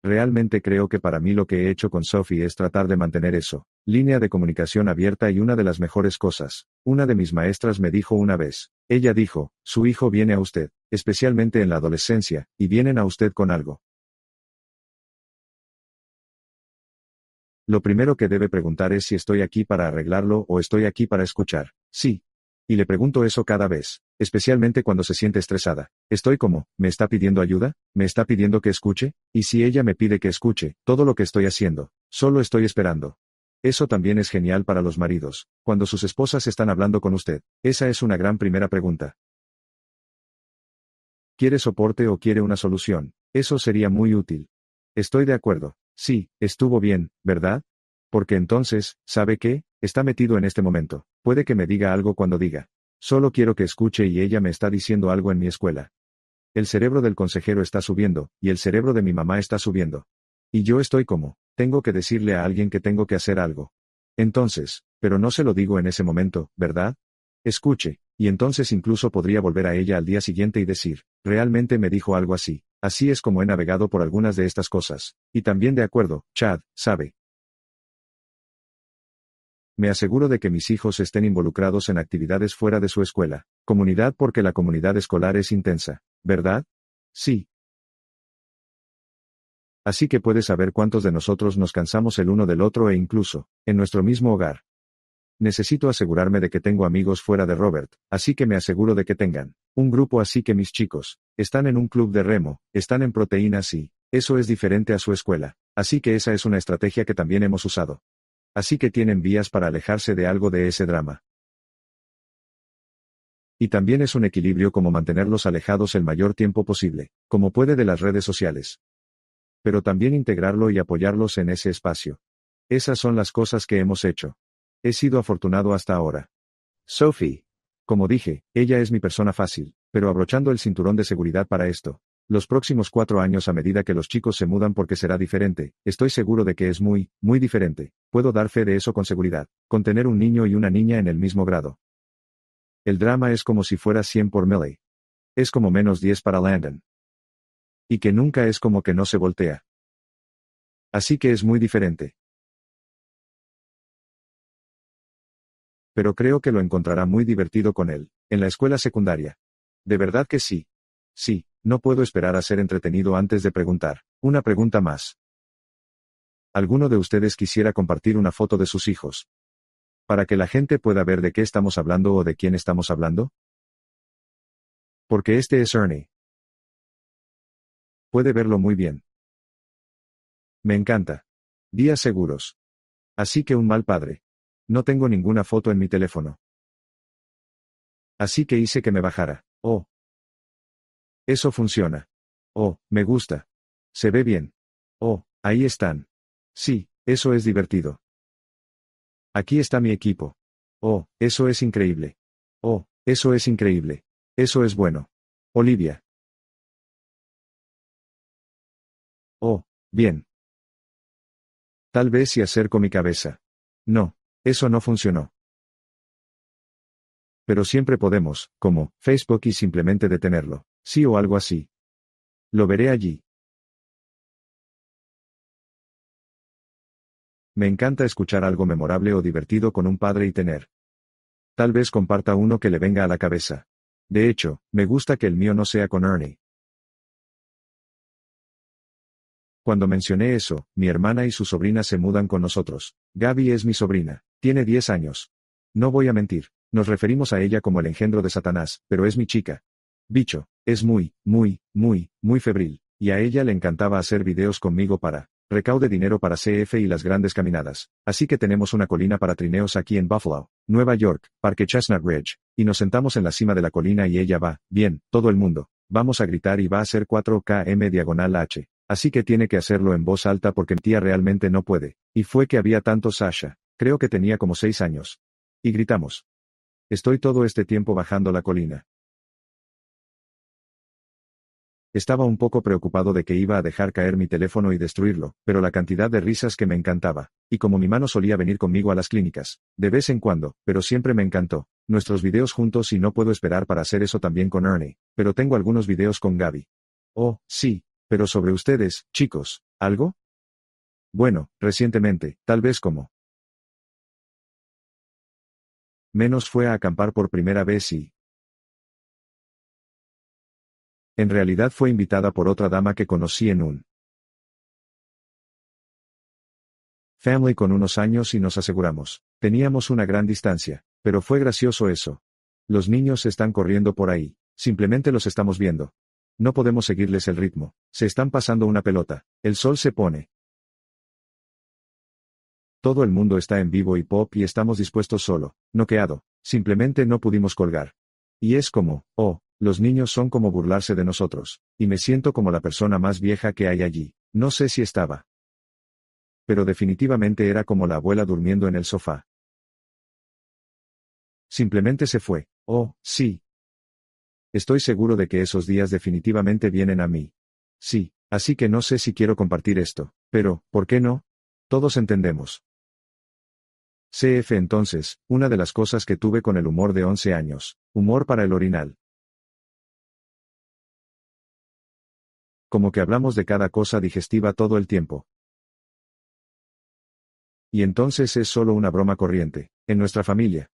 Realmente creo que para mí lo que he hecho con Sophie es tratar de mantener eso, línea de comunicación abierta y una de las mejores cosas. Una de mis maestras me dijo una vez, ella dijo, su hijo viene a usted, especialmente en la adolescencia, y vienen a usted con algo. Lo primero que debe preguntar es si estoy aquí para arreglarlo o estoy aquí para escuchar. Sí, y le pregunto eso cada vez, especialmente cuando se siente estresada. Estoy como, ¿me está pidiendo ayuda? ¿Me está pidiendo que escuche? Y si ella me pide que escuche, todo lo que estoy haciendo, solo estoy esperando. Eso también es genial para los maridos, cuando sus esposas están hablando con usted. Esa es una gran primera pregunta. ¿Quiere soporte o quiere una solución? Eso sería muy útil. Estoy de acuerdo. Sí, estuvo bien, ¿verdad? Porque entonces, ¿sabe qué? Está metido en este momento. Puede que me diga algo cuando diga. Solo quiero que escuche y ella me está diciendo algo en mi escuela. El cerebro del consejero está subiendo, y el cerebro de mi mamá está subiendo. Y yo estoy como, tengo que decirle a alguien que tengo que hacer algo. Entonces, pero no se lo digo en ese momento, ¿verdad? Escuche, y entonces incluso podría volver a ella al día siguiente y decir, realmente me dijo algo así, así es como he navegado por algunas de estas cosas. Y también de acuerdo, Chad, sabe, me aseguro de que mis hijos estén involucrados en actividades fuera de su escuela, comunidad porque la comunidad escolar es intensa, ¿verdad? Sí. Así que puedes saber cuántos de nosotros nos cansamos el uno del otro e incluso, en nuestro mismo hogar. Necesito asegurarme de que tengo amigos fuera de Robert, así que me aseguro de que tengan un grupo así que mis chicos, están en un club de remo, están en proteínas y, eso es diferente a su escuela, así que esa es una estrategia que también hemos usado así que tienen vías para alejarse de algo de ese drama. Y también es un equilibrio como mantenerlos alejados el mayor tiempo posible, como puede de las redes sociales. Pero también integrarlo y apoyarlos en ese espacio. Esas son las cosas que hemos hecho. He sido afortunado hasta ahora. Sophie. Como dije, ella es mi persona fácil, pero abrochando el cinturón de seguridad para esto, los próximos cuatro años a medida que los chicos se mudan porque será diferente, estoy seguro de que es muy, muy diferente, puedo dar fe de eso con seguridad, con tener un niño y una niña en el mismo grado. El drama es como si fuera 100 por Millie. Es como menos 10 para Landon. Y que nunca es como que no se voltea. Así que es muy diferente. Pero creo que lo encontrará muy divertido con él, en la escuela secundaria. De verdad que sí. Sí, no puedo esperar a ser entretenido antes de preguntar. Una pregunta más. ¿Alguno de ustedes quisiera compartir una foto de sus hijos? Para que la gente pueda ver de qué estamos hablando o de quién estamos hablando. Porque este es Ernie. Puede verlo muy bien. Me encanta. Días seguros. Así que un mal padre. No tengo ninguna foto en mi teléfono. Así que hice que me bajara. Oh, eso funciona. Oh, me gusta. Se ve bien. Oh, ahí están. Sí, eso es divertido. Aquí está mi equipo. Oh, eso es increíble. Oh, eso es increíble. Eso es bueno. Olivia. Oh, bien. Tal vez si acerco mi cabeza. No, eso no funcionó. Pero siempre podemos, como Facebook, y simplemente detenerlo. Sí o algo así. Lo veré allí. Me encanta escuchar algo memorable o divertido con un padre y tener. Tal vez comparta uno que le venga a la cabeza. De hecho, me gusta que el mío no sea con Ernie. Cuando mencioné eso, mi hermana y su sobrina se mudan con nosotros. Gaby es mi sobrina, tiene 10 años. No voy a mentir, nos referimos a ella como el engendro de Satanás, pero es mi chica, Bicho, es muy, muy, muy, muy febril, y a ella le encantaba hacer videos conmigo para recaude dinero para CF y las grandes caminadas. Así que tenemos una colina para trineos aquí en Buffalo, Nueva York, Parque Chestnut Ridge, y nos sentamos en la cima de la colina y ella va, bien, todo el mundo, vamos a gritar y va a ser 4KM diagonal H. Así que tiene que hacerlo en voz alta porque mi tía realmente no puede. Y fue que había tanto Sasha, creo que tenía como seis años. Y gritamos. Estoy todo este tiempo bajando la colina. Estaba un poco preocupado de que iba a dejar caer mi teléfono y destruirlo, pero la cantidad de risas que me encantaba, y como mi mano solía venir conmigo a las clínicas, de vez en cuando, pero siempre me encantó, nuestros videos juntos y no puedo esperar para hacer eso también con Ernie, pero tengo algunos videos con Gaby. Oh, sí, pero sobre ustedes, chicos, ¿algo? Bueno, recientemente, tal vez como. Menos fue a acampar por primera vez y, en realidad fue invitada por otra dama que conocí en un family con unos años y nos aseguramos. Teníamos una gran distancia, pero fue gracioso eso. Los niños están corriendo por ahí, simplemente los estamos viendo. No podemos seguirles el ritmo, se están pasando una pelota, el sol se pone. Todo el mundo está en vivo y pop y estamos dispuestos solo, noqueado, simplemente no pudimos colgar. Y es como, oh, los niños son como burlarse de nosotros, y me siento como la persona más vieja que hay allí. No sé si estaba. Pero definitivamente era como la abuela durmiendo en el sofá. Simplemente se fue. Oh, sí. Estoy seguro de que esos días definitivamente vienen a mí. Sí, así que no sé si quiero compartir esto, pero, ¿por qué no? Todos entendemos. CF entonces, una de las cosas que tuve con el humor de 11 años, humor para el orinal. Como que hablamos de cada cosa digestiva todo el tiempo. Y entonces es solo una broma corriente, en nuestra familia.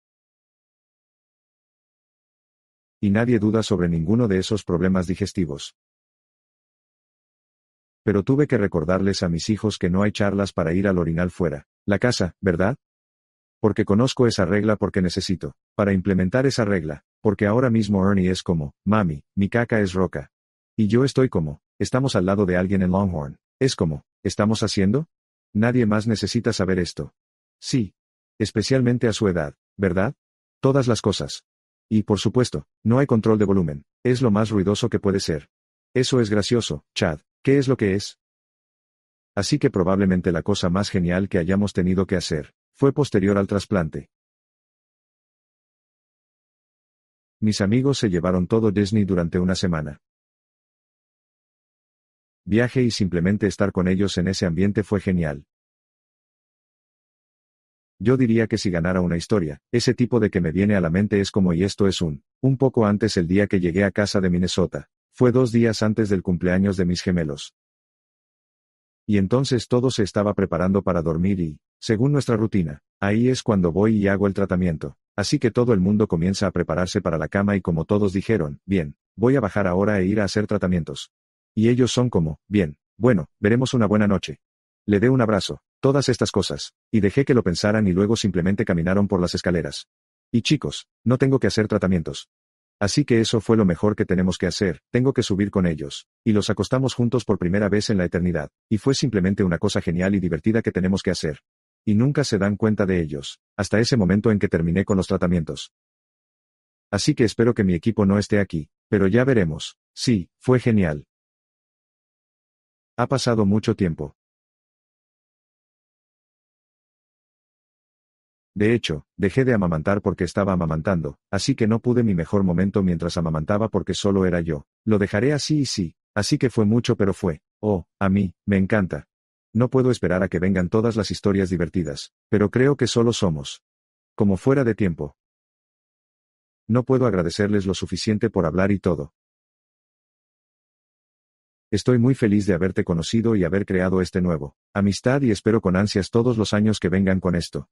Y nadie duda sobre ninguno de esos problemas digestivos. Pero tuve que recordarles a mis hijos que no hay charlas para ir al orinal fuera, la casa, ¿verdad? Porque conozco esa regla porque necesito, para implementar esa regla, porque ahora mismo Ernie es como, mami, mi caca es roca. Y yo estoy como, Estamos al lado de alguien en Longhorn. Es como, ¿estamos haciendo? Nadie más necesita saber esto. Sí. Especialmente a su edad, ¿verdad? Todas las cosas. Y por supuesto, no hay control de volumen. Es lo más ruidoso que puede ser. Eso es gracioso, Chad. ¿Qué es lo que es? Así que probablemente la cosa más genial que hayamos tenido que hacer, fue posterior al trasplante. Mis amigos se llevaron todo Disney durante una semana. Viaje y simplemente estar con ellos en ese ambiente fue genial. Yo diría que si ganara una historia, ese tipo de que me viene a la mente es como y esto es un, un poco antes el día que llegué a casa de Minnesota, fue dos días antes del cumpleaños de mis gemelos. Y entonces todo se estaba preparando para dormir y, según nuestra rutina, ahí es cuando voy y hago el tratamiento, así que todo el mundo comienza a prepararse para la cama y como todos dijeron, bien, voy a bajar ahora e ir a hacer tratamientos, y ellos son como, bien, bueno, veremos una buena noche. Le dé un abrazo, todas estas cosas, y dejé que lo pensaran y luego simplemente caminaron por las escaleras. Y chicos, no tengo que hacer tratamientos. Así que eso fue lo mejor que tenemos que hacer, tengo que subir con ellos, y los acostamos juntos por primera vez en la eternidad, y fue simplemente una cosa genial y divertida que tenemos que hacer. Y nunca se dan cuenta de ellos, hasta ese momento en que terminé con los tratamientos. Así que espero que mi equipo no esté aquí, pero ya veremos. Sí, fue genial. Ha pasado mucho tiempo. De hecho, dejé de amamantar porque estaba amamantando, así que no pude mi mejor momento mientras amamantaba porque solo era yo. Lo dejaré así y sí, así que fue mucho pero fue. Oh, a mí, me encanta. No puedo esperar a que vengan todas las historias divertidas, pero creo que solo somos. Como fuera de tiempo. No puedo agradecerles lo suficiente por hablar y todo. Estoy muy feliz de haberte conocido y haber creado este nuevo amistad y espero con ansias todos los años que vengan con esto.